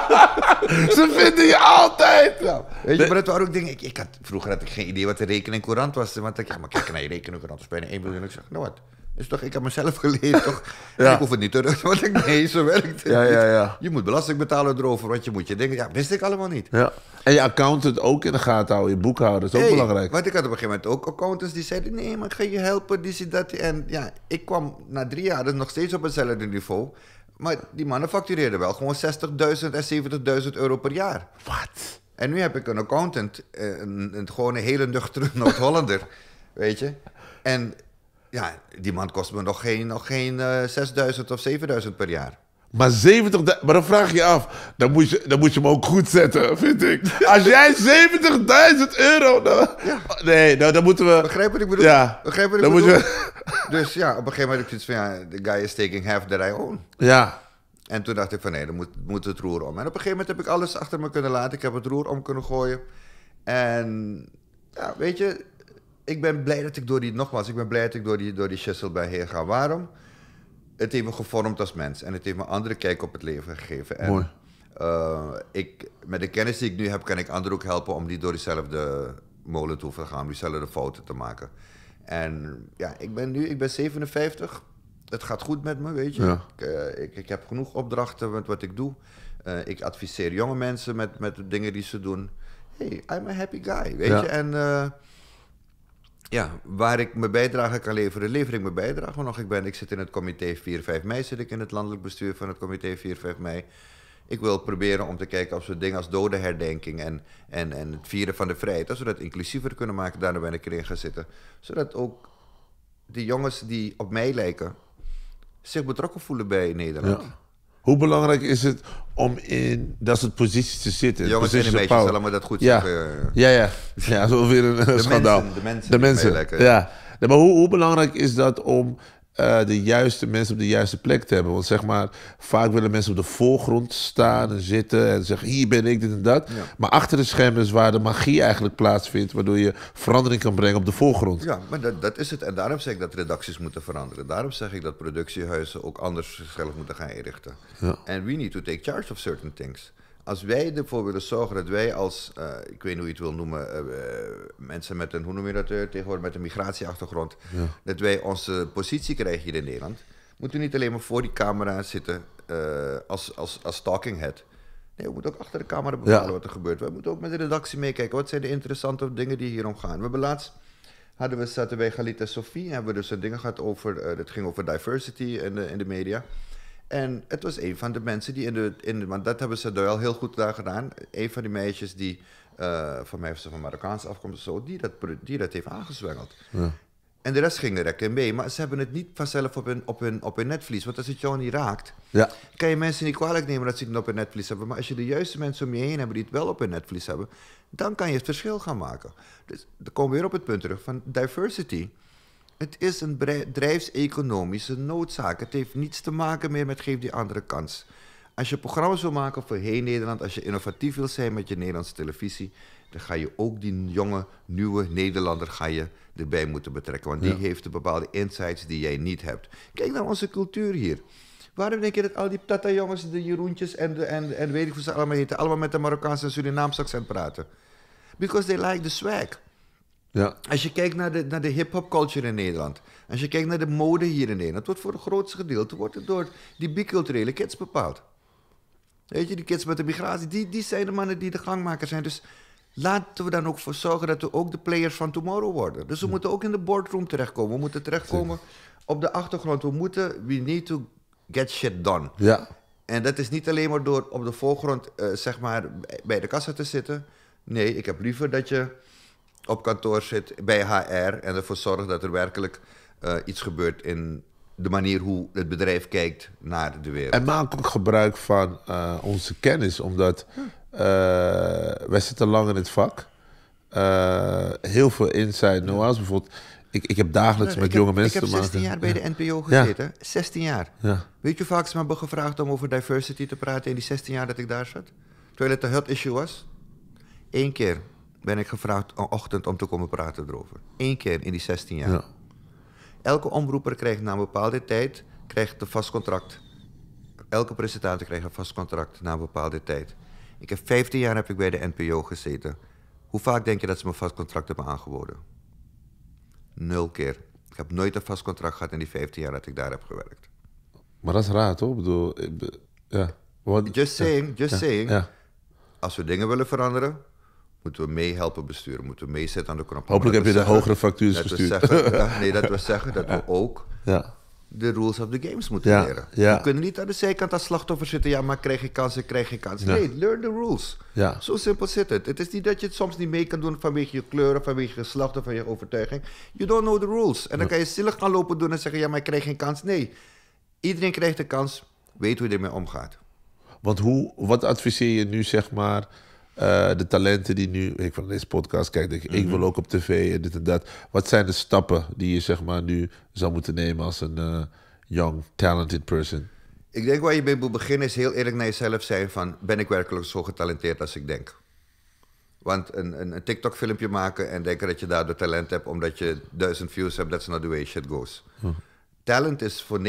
S1: [LAUGHS] Ze vinden je altijd. Ja. Weet je, maar dat waren ook dingen. Ik, ik had, vroeger had ik geen idee wat de rekening courant was, want ik ja, maar kijk naar je rekening courant, dat is bijna 1 miljoen. Ik zeg, nou wat dus toch, ik heb mezelf geleerd, [LAUGHS] toch? Ik hoef het niet terug want [LAUGHS] ik, nee, zo werkt het ja, ja, ja. Je moet belasting betalen erover, want je moet je denken Ja, wist ik allemaal niet. Ja. En je accountant ook in de gaten houden, je boekhouder, is ook belangrijk. Want ik had op een gegeven moment ook accountants die zeiden... nee, maar ik ga je helpen, die, dat. En ja, ik kwam na drie jaar dus nog steeds op hetzelfde niveau... Maar die mannen factureerden wel gewoon 60.000 en 70.000 euro per jaar. Wat? En nu heb ik een accountant, eh, een, gewoon een hele nuchtere [LAUGHS] Noord-Hollander, weet je. En ja, die man kost me nog geen, nog geen 6000 eh, of 7000 per jaar.
S2: Maar 70, maar dan vraag je af, dan moet je, dan moet je hem ook goed zetten, [LAUGHS] vind
S1: ik. Als jij 70.000 euro. Dan,
S2: Nee, nou, dan moeten we. Begrijp wat ik bedoel? Ja. Begrijp wat ik dan bedoel?
S1: Moet [LAUGHS] Dus ja, op een gegeven moment heb ik zoiets van, ja, the guy is taking half that I own. Ja. En toen dacht ik van nee, dan moet, moet het roer om. En op een gegeven moment heb ik alles achter me kunnen laten. Ik heb het roer om kunnen gooien. En ja, weet je, ik ben blij dat ik door die, nogmaals, ik ben blij dat ik door die, door die ben heen ga. Waarom? Het heeft me gevormd als mens en het heeft me een andere kijk op het leven gegeven. En, Mooi. Eh, ik, met de kennis die ik nu heb, kan ik anderen ook helpen om die door diezelfde molen te gaan, om diezelfde fouten te maken. En ja, ik ben nu, ik ben 57. Het gaat goed met me, weet je. Eh, ik, ik, heb genoeg opdrachten met wat ik doe. Eh, ik adviseer jonge mensen met, met dingen die ze doen. Hey, I'm a happy guy, weet je. En ja, waar ik mijn bijdrage kan leveren, lever ik mijn bijdrage. Want nog ik ben, ik zit in het comité 4-5 mei, zit ik in het landelijk bestuur van het comité 4-5 mei. Ik wil proberen om te kijken of we dingen als dodenherdenking en, en, en het vieren van de vrijheid, als we dat inclusiever kunnen maken, daarna nou ben ik erin gaan zitten. Zodat ook de jongens die op mij lijken zich betrokken voelen bij Nederland. Hoe belangrijk is
S2: het om in dat soort posities te zitten? Jongens en meisjes, zal allemaal dat goed ja. zeggen? Ja, ja. Ja, zo weer een de schandaal. Mensen, de mensen. de mensen. Ja. maar hoe, hoe belangrijk is dat om eh, de juiste mensen op de juiste plek te hebben. Want zeg maar, vaak willen mensen op de voorgrond staan en zitten en zeggen: hier ben ik, dit en dat. Maar achter de schermen is waar de magie eigenlijk plaatsvindt, waardoor je verandering kan brengen op de voorgrond. Ja,
S1: maar dat, dat is het. En daarom zeg ik dat redacties moeten veranderen. Daarom zeg ik dat productiehuizen ook anders zichzelf moeten gaan inrichten. Ja. And we need to take charge of certain things. Als wij ervoor willen zorgen dat wij als, eh, ik weet niet hoe je het wil noemen, eh, eh, mensen met een, hoe noem je dat tegenwoordig, met een migratieachtergrond, dat wij onze positie krijgen hier in Nederland, moeten we niet alleen maar voor die camera zitten als, als, als talking head. Nee, we moeten ook achter de camera bepalen wat er gebeurt. We moeten ook met de redactie meekijken. Wat zijn de interessante dingen die hierom gaan? We hebben laatst hadden we, zaten bij Galita Sophie en hebben we dus een dingen gehad over, Het ging over diversity in in de media. En het was een van de mensen die in de, in de, want dat hebben ze wel heel goed daar gedaan. Een van die meisjes die, eh, van mij heeft ze van Marokkaanse afkomst, zo, die, dat, die dat heeft aangezwengeld. Ja. En de rest ging direct in mee. Maar ze hebben het niet vanzelf op hun, op hun, op hun netvlies. Want als het jou niet raakt, ja. kan je mensen niet kwalijk nemen dat ze het niet op hun netvlies hebben. Maar als je de juiste mensen om je heen hebt die het wel op hun netvlies hebben, dan kan je het verschil gaan maken. Dus dan komen we weer op het punt terug van diversity. Het is een drijfseconomische noodzaak. Het heeft niets te maken meer met geef die andere kans. Als je programma's wil maken voor heel Nederland, als je innovatief wil zijn met je Nederlandse televisie, dan ga je ook die jonge, nieuwe Nederlander ga je erbij moeten betrekken. Want die heeft de bepaalde insights die jij niet hebt. Kijk naar onze cultuur hier. Waarom denk je dat al die Tata-jongens, de Jeroentjes en, de, en, en weet ik hoe ze allemaal heten, allemaal met de Marokkaanse en Surinaamse accent praten? Because they like the swag. Ja. Als je kijkt naar de, naar de hip-hop culture in Nederland, als je kijkt naar de mode hier in Nederland, wordt voor het grootste gedeelte wordt het door die biculturele kids bepaald. Weet je, die kids met de migratie, die, die zijn de mannen die de gangmaker zijn. Dus laten we dan ook voor zorgen dat we ook de players van tomorrow worden. Dus we moeten ook in de boardroom terechtkomen. We moeten terechtkomen op de achtergrond. We moeten, we need to get shit done. Ja. En dat is niet alleen maar door op de voorgrond, eh, zeg maar, bij de kassa te zitten. Nee, ik heb liever dat je op kantoor zit bij HR en ervoor zorgt dat er werkelijk eh, iets gebeurt in de manier hoe het bedrijf kijkt naar de wereld. En maak ook gebruik
S2: van eh, onze kennis, omdat eh, wij zitten lang in het vak. heel veel inside Noah's Bijvoorbeeld, ik, ik heb dagelijks met jonge mensen te Ik heb 16 jaar bij de NPO gezeten. 16 jaar. Ja.
S1: Weet je vaak ze me gevraagd om over diversity te praten in die 16 jaar dat ik daar zat? Terwijl het een hot issue was? Eén keer ben ik gevraagd ochtend om te komen praten erover. Eén keer in die 16 jaar. Elke omroeper krijgt na een bepaalde tijd krijgt een vast contract. Elke presentator krijgt een vast contract na een bepaalde tijd. Ik heb 15 jaar heb ik bij de NPO gezeten. Hoe vaak denk je dat ze me een vast contract hebben aangeboden? Nul keer. Ik heb nooit een vast contract gehad in die 15 jaar dat ik daar heb gewerkt.
S2: Maar dat is raar, toch? Ik
S1: bedoel, ja. What? Just saying, just saying. Ja. Als we dingen willen veranderen, moeten we mee helpen besturen, moeten we meezitten aan de knop. Hopelijk heb je de hogere factuur gestuurd. [LAUGHS] nee, dat we zeggen dat we ook ja. de rules of the games moeten leren. Ja. We kunnen niet aan de zijkant als slachtoffer zitten, ja, maar krijg je kansen, krijg je kansen. Nee, learn the rules. Zo simpel zit het. Het is niet dat je het soms niet mee kan doen vanwege je kleuren, vanwege je geslacht of vanwege je overtuiging. You don't know the rules. En dan kan je zielig gaan lopen doen en zeggen, ja, maar ik krijg geen kans. Nee, iedereen krijgt de kans, weet hoe je ermee omgaat.
S2: Want hoe, wat adviseer je nu, zeg maar eh, de talenten die nu, ik van deze podcast kijk, denk ik, ik mhm. wil ook op tv en dit en dat. Wat zijn de stappen die je zeg maar nu zou moeten nemen als een uh, young, talented person?
S1: Ik denk waar je mee moet beginnen is heel eerlijk naar jezelf zijn van, ben ik werkelijk zo getalenteerd als ik denk? Want een, een, een TikTok-filmpje maken en denken dat je daardoor talent hebt omdat je duizend views hebt, that's not the way shit goes. Hm. Talent is voor 90%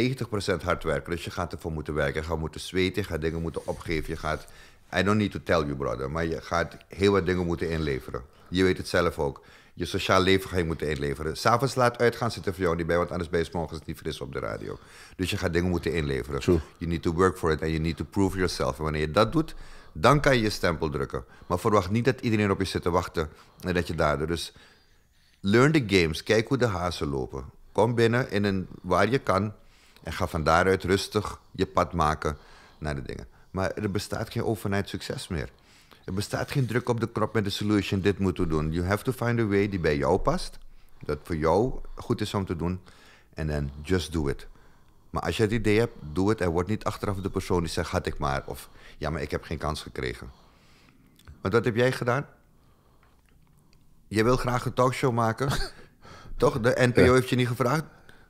S1: hard werken, dus je gaat ervoor moeten werken. Je gaat moeten zweten, je gaat dingen moeten opgeven, je gaat I don't need to tell you, brother. Maar je gaat heel wat dingen moeten inleveren. Je weet het zelf ook. Je sociaal leven ga je moeten inleveren. S'avonds laat uitgaan zitten, voor jou niet bij, want anders ben je morgens niet fris op de radio. Dus je gaat dingen moeten inleveren. You need to work for it and you need to prove yourself. En wanneer je dat doet, dan kan je je stempel drukken. Maar verwacht niet dat iedereen op je zit te wachten en dat je daardoor. Dus learn the games. Kijk hoe de hazen lopen. Kom binnen in een, waar je kan en ga van daaruit rustig je pad maken naar de dingen. Maar er bestaat geen overnight succes meer. Er bestaat geen druk op de knop met de solution, dit moeten we doen. You have to find a way die bij jou past, dat voor jou goed is om te doen. En dan just do it. Maar als je het idee hebt, doe het en word niet achteraf de persoon die zegt, had ik maar. Of, ja, maar ik heb geen kans gekregen. Maar wat heb jij gedaan? Je wil graag een talkshow maken. [LAUGHS] Toch? De NPO heeft je niet gevraagd.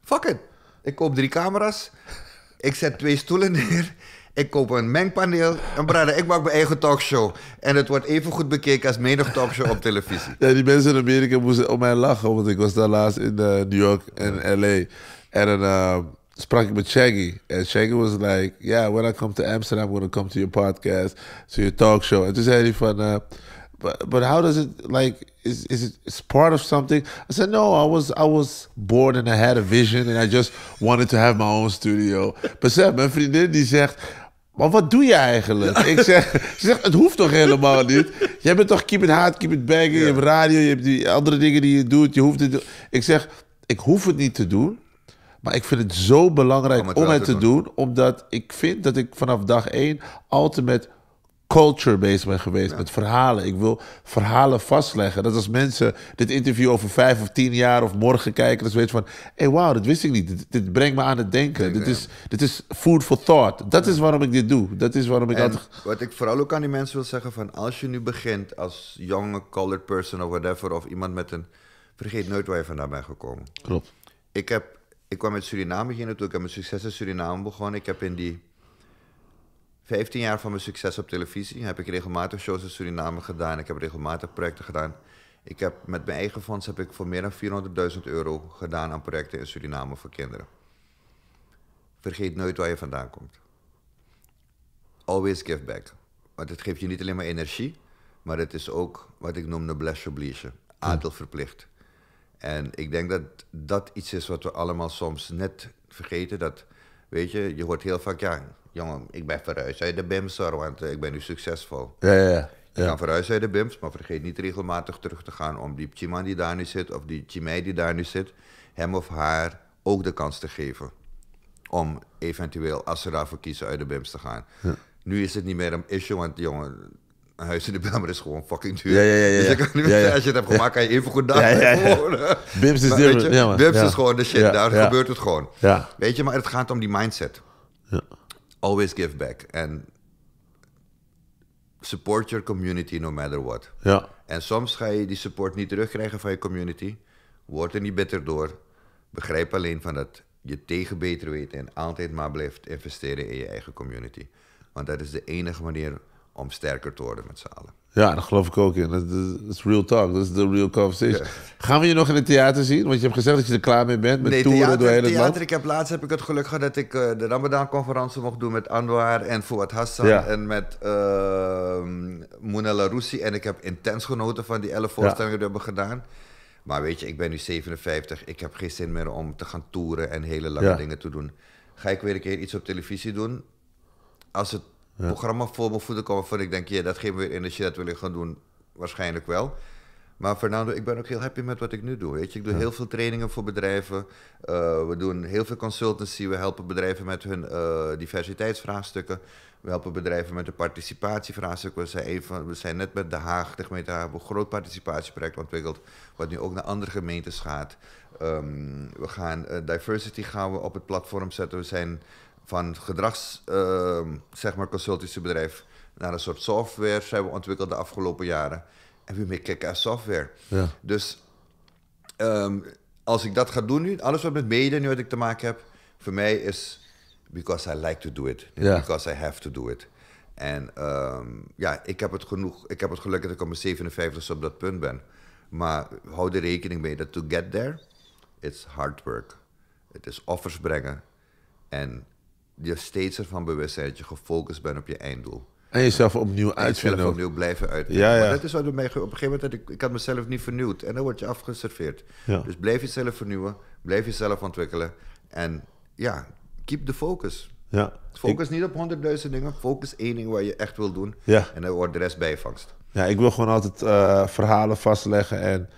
S1: Fuck it. Ik koop drie camera's. Ik zet twee stoelen neer. Ik koop een mengpaneel en brader. ik maak mijn eigen talkshow. En het wordt even goed bekeken als menig talkshow op televisie.
S2: Ja, die mensen in Amerika moesten om mij lachen, want ik was daar laatst in eh, New York en LA. En dan eh, sprak ik met Shaggy. En Shaggy was like, yeah, when I come to Amsterdam, I'm going to come to your podcast, to your talkshow. En toen zei hij van... Uh, but, but how does it like is is it it's part of something i said no i was i was bored and i had a vision and i just wanted to have my own studio but [LAUGHS] mijn vriendin die zegt maar wat doe je eigenlijk? Ik zeg, ze zegt, het hoeft toch helemaal niet? Jij bent toch keep it hard, keep it back. je hebt radio, je hebt die andere dingen die je doet. Je hoeft het, ik zeg, ik hoef het niet te doen. Maar ik vind het zo belangrijk om het, te doen. doen. Omdat ik vind dat ik vanaf dag één altijd met culture bezig ben geweest, met verhalen. Ik wil verhalen vastleggen. Dat als mensen dit interview over vijf of tien jaar of morgen kijken, dat ze weten van, hey, wauw, dat wist ik niet. Dit, dit, brengt me aan het denken. dit, is, is food for thought. Dat is waarom ik dit doe. Dat is waarom ik en
S1: Wat ik vooral ook aan die mensen wil zeggen, van als je nu begint als jonge colored person of whatever, of iemand met een... Vergeet nooit waar je vandaan bent gekomen. Klopt. Ik heb... Ik kwam met Suriname hier naartoe. Ik heb mijn succes in Suriname begonnen. Ik heb in die 15 jaar van mijn succes op televisie heb ik regelmatig shows in Suriname gedaan. Ik heb regelmatig projecten gedaan. Ik heb met mijn eigen fonds heb ik voor meer dan 400.000 euro gedaan aan projecten in Suriname voor kinderen. Vergeet nooit waar je vandaan komt. Always give back. Want het geeft je niet alleen maar energie, maar het is ook wat ik noem de blesje oblige. Adel hm. verplicht. En ik denk dat dat iets is wat we allemaal soms net vergeten. Dat, weet je, je hoort heel vaak, ja, jongen, ik ben verhuisd uit de BIMS want eh, ik ben nu succesvol. Ja, ja, ja. Je kan verhuisd uit de BIMS, maar vergeet niet regelmatig terug te gaan om die Chiman die daar nu zit, of die Chimay die daar nu zit, hem of haar ook de kans te geven om eventueel, als ze daarvoor kiezen, uit de BIMS te gaan. Ja. Nu is het niet meer een issue, want jongen, een huis in de Belmer is gewoon fucking duur. Ja, ja, dus ja, als je het hebt gemaakt, kan je even goed daar eh. Bims is maar, Bims is gewoon de shit, daar gebeurt het gewoon. Weet je, maar het gaat om die mindset. Ja always give back. En support your community no matter what. Ja. En soms ga je die support niet terugkrijgen van je community. Word er niet bitter door. Begrijp alleen van dat je tegen beter weet en altijd maar blijft investeren in je eigen community. Want dat is de enige manier om sterker te worden met z'n allen.
S2: Ja, daar geloof ik ook in. Dat is real talk, dat is de real conversation. Gaan we je nog in het theater zien? Want je hebt gezegd dat je er klaar mee bent met nee, toeren theater, door heel het theater,
S1: Ik heb laatst heb ik het geluk gehad dat ik eh, de Ramadan-conferentie mocht doen met Anwar en Fouad Hassan en met uh, ehm, Mounella Roussi. En ik heb intens genoten van die elf voorstellingen die we hebben gedaan. Maar weet je, ik ben nu 57. Ik heb geen zin meer om te gaan toeren en hele lange dingen te doen. Ga ik weer een keer iets op televisie doen? Als het ja. programma voor mijn voeten komen van ik denk, ja, dat geven we weer energie, dat wil ik gaan doen. Waarschijnlijk wel. Maar Fernando, ik ben ook heel happy met wat ik nu doe. Weet je? Ik doe heel veel trainingen voor bedrijven. Eh, we doen heel veel consultancy. We helpen bedrijven met hun uh, diversiteitsvraagstukken. We helpen bedrijven met de participatievraagstukken. We zijn, even, we zijn net met De Haag, de gemeente Haag, een groot participatieproject ontwikkeld. Wat nu ook naar andere gemeentes gaat. Ehm, we gaan eh, diversity gaan we op het platform zetten. We zijn van gedrags, uh, zeg maar, naar een soort software zijn we ontwikkeld de afgelopen jaren. En we maken kick software. Ja. Dus ehm, als ik dat ga doen nu, alles wat met mede nu wat ik te maken heb, voor mij is because I like to do it. Ja. Because I have to do it. En ehm, ja, ik heb het genoeg, ik heb het geluk dat ik op mijn 57 op dat punt ben. Maar hou er rekening mee dat to get there, it's hard work. Het is offers brengen en je steeds ervan bewust zijn dat je gefocust bent op je einddoel. En jezelf opnieuw uitvinden. En jezelf opnieuw blijven uitvinden. Maar dat is wat mij... Op een gegeven moment had ik, ik had mezelf niet vernieuwd. En dan word je afgeserveerd. Dus blijf jezelf vernieuwen. Blijf jezelf ontwikkelen. En ja, keep the focus. Ja. Focus niet op honderdduizend dingen. Focus één ding waar je echt wil doen. En dan wordt de rest bijvangst.
S2: Ja, ik wil gewoon altijd eh, verhalen vastleggen en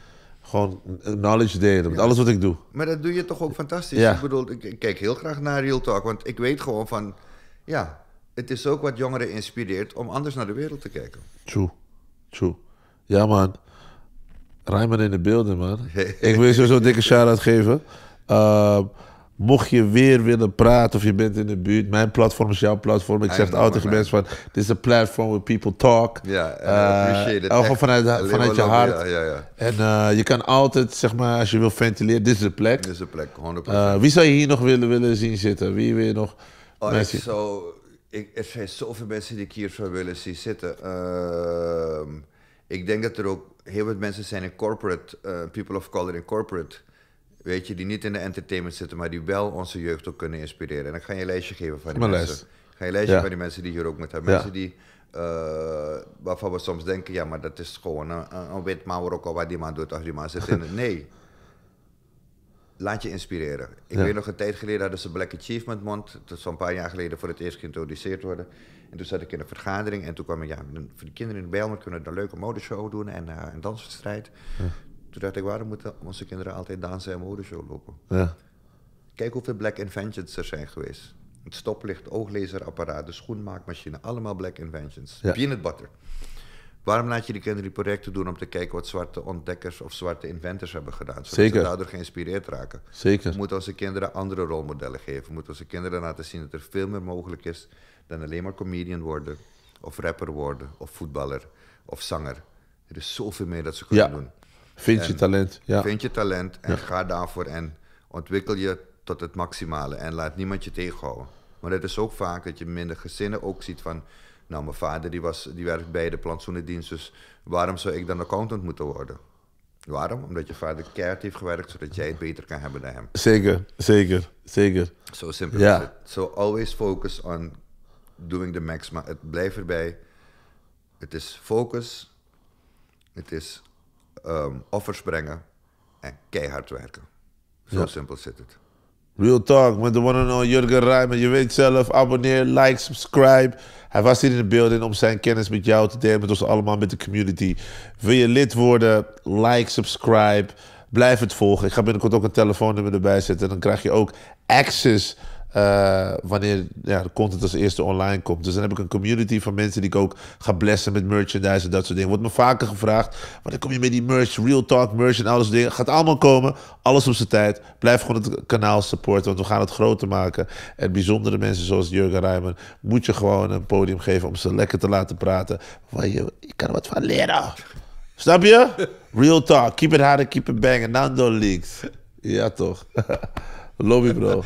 S2: gewoon knowledge delen met alles wat ik doe.
S1: Maar dat doe je toch ook fantastisch? Ja. Ik bedoel, ik kijk heel graag naar Real Talk, want ik weet gewoon van, ja, het is ook wat jongeren inspireert om anders naar de wereld te kijken.
S2: True, true. Ja man, Rijman in de beelden man. [LAUGHS] ik wil je sowieso een dikke shout-out geven. Ehm, Mocht je weer willen praten of je bent in de buurt, mijn platform is jouw platform. Ik zeg altijd tegen mensen van, dit is een platform where people talk. Ja, yeah, uh, Elke vanuit, vanuit je hart. En eh, je kan altijd, zeg maar, als je wil ventileren, dit is de plek. Dit is de plek, 100%. Eh, wie zou je hier nog willen, willen zien zitten? Wie wil je nog? Oh, ik
S1: zou, ik, er zijn zoveel mensen die ik hier zou willen zien zitten. Ehm, ik denk dat er ook heel wat mensen zijn in corporate, eh, people of color in corporate weet je, die niet in de entertainment zitten, maar die wel onze jeugd ook kunnen inspireren. En ik ga je een lijstje geven van die mensen. Lijst. ga je een lijstje van die mensen die hier ook met hebben. Mensen die, eh, waarvan we soms denken, ja, maar dat is gewoon een, een wit al wat die man doet of die man zit in [LAUGHS] het. Nee. Laat je inspireren. Ik weet nog een tijd geleden dat ze Black Achievement Month. Dat is een paar jaar geleden voor het eerst geïntroduceerd worden. En toen zat ik in een vergadering en toen kwam ik, ja, voor de kinderen in de Bijlmer kunnen we een leuke modeshow doen en eh, een danswedstrijd. Ja toen dacht ik, waarom moeten onze kinderen altijd dansen en modeshow lopen? Ja. Kijk hoeveel Black Inventions er zijn geweest. Het stoplicht, ooglezerapparaat, de schoenmaakmachine, allemaal Black Inventions. Ja. het butter. Waarom laat je die kinderen die projecten doen om te kijken wat zwarte ontdekkers of zwarte inventors hebben gedaan? Zodat ze daardoor geïnspireerd raken. Zeker. We moeten onze kinderen andere rolmodellen geven. We moeten onze kinderen laten zien dat er veel meer mogelijk is dan alleen maar comedian worden, of rapper worden, of voetballer, of zanger. Er is zoveel meer dat ze kunnen ja. doen. Vind je talent. Ja. Vind je talent en ga daarvoor en ontwikkel je tot het maximale en laat niemand je tegenhouden. Maar het is ook vaak dat je minder gezinnen ook ziet van... Nou, mijn vader die was, die werkt bij de plantsoenendienst, dus waarom zou ik dan accountant moeten worden? Waarom? Omdat je vader keihard heeft gewerkt, zodat jij het beter kan hebben dan hem.
S2: Zeker, zeker, zeker.
S1: Zo simpel ja. is het. So always focus on doing the max. Maar het blijft erbij. Het is focus. Het is Ehm, offers brengen en keihard werken. Zo simpel zit het.
S2: Real talk met de one and all Jurgen Rijmen. Je weet zelf, abonneer, like, subscribe. Hij was hier in de building om zijn kennis met jou te delen, met ons allemaal, met de community. Wil je lid worden? Like, subscribe. Blijf het volgen. Ik ga binnenkort ook een telefoonnummer erbij zetten. Dan krijg je ook access eh, wanneer ja, de content als eerste online komt. Dus dan heb ik een community van mensen die ik ook ga blessen met merchandise en dat soort dingen. Wordt me vaker gevraagd. Wanneer kom je met die merch, real talk merch en alles dingen? Gaat allemaal komen. Alles op zijn tijd. Blijf gewoon het kanaal supporten, want we gaan het groter maken. En bijzondere mensen zoals Jurgen Rijmen moet je gewoon een podium geven om ze lekker te laten praten. Waar je, je kan er wat van leren. Snap je? Real talk. Keep it hard, keep it banging. Nando Leaks. Ja, toch? [LAUGHS] Lobby, bro.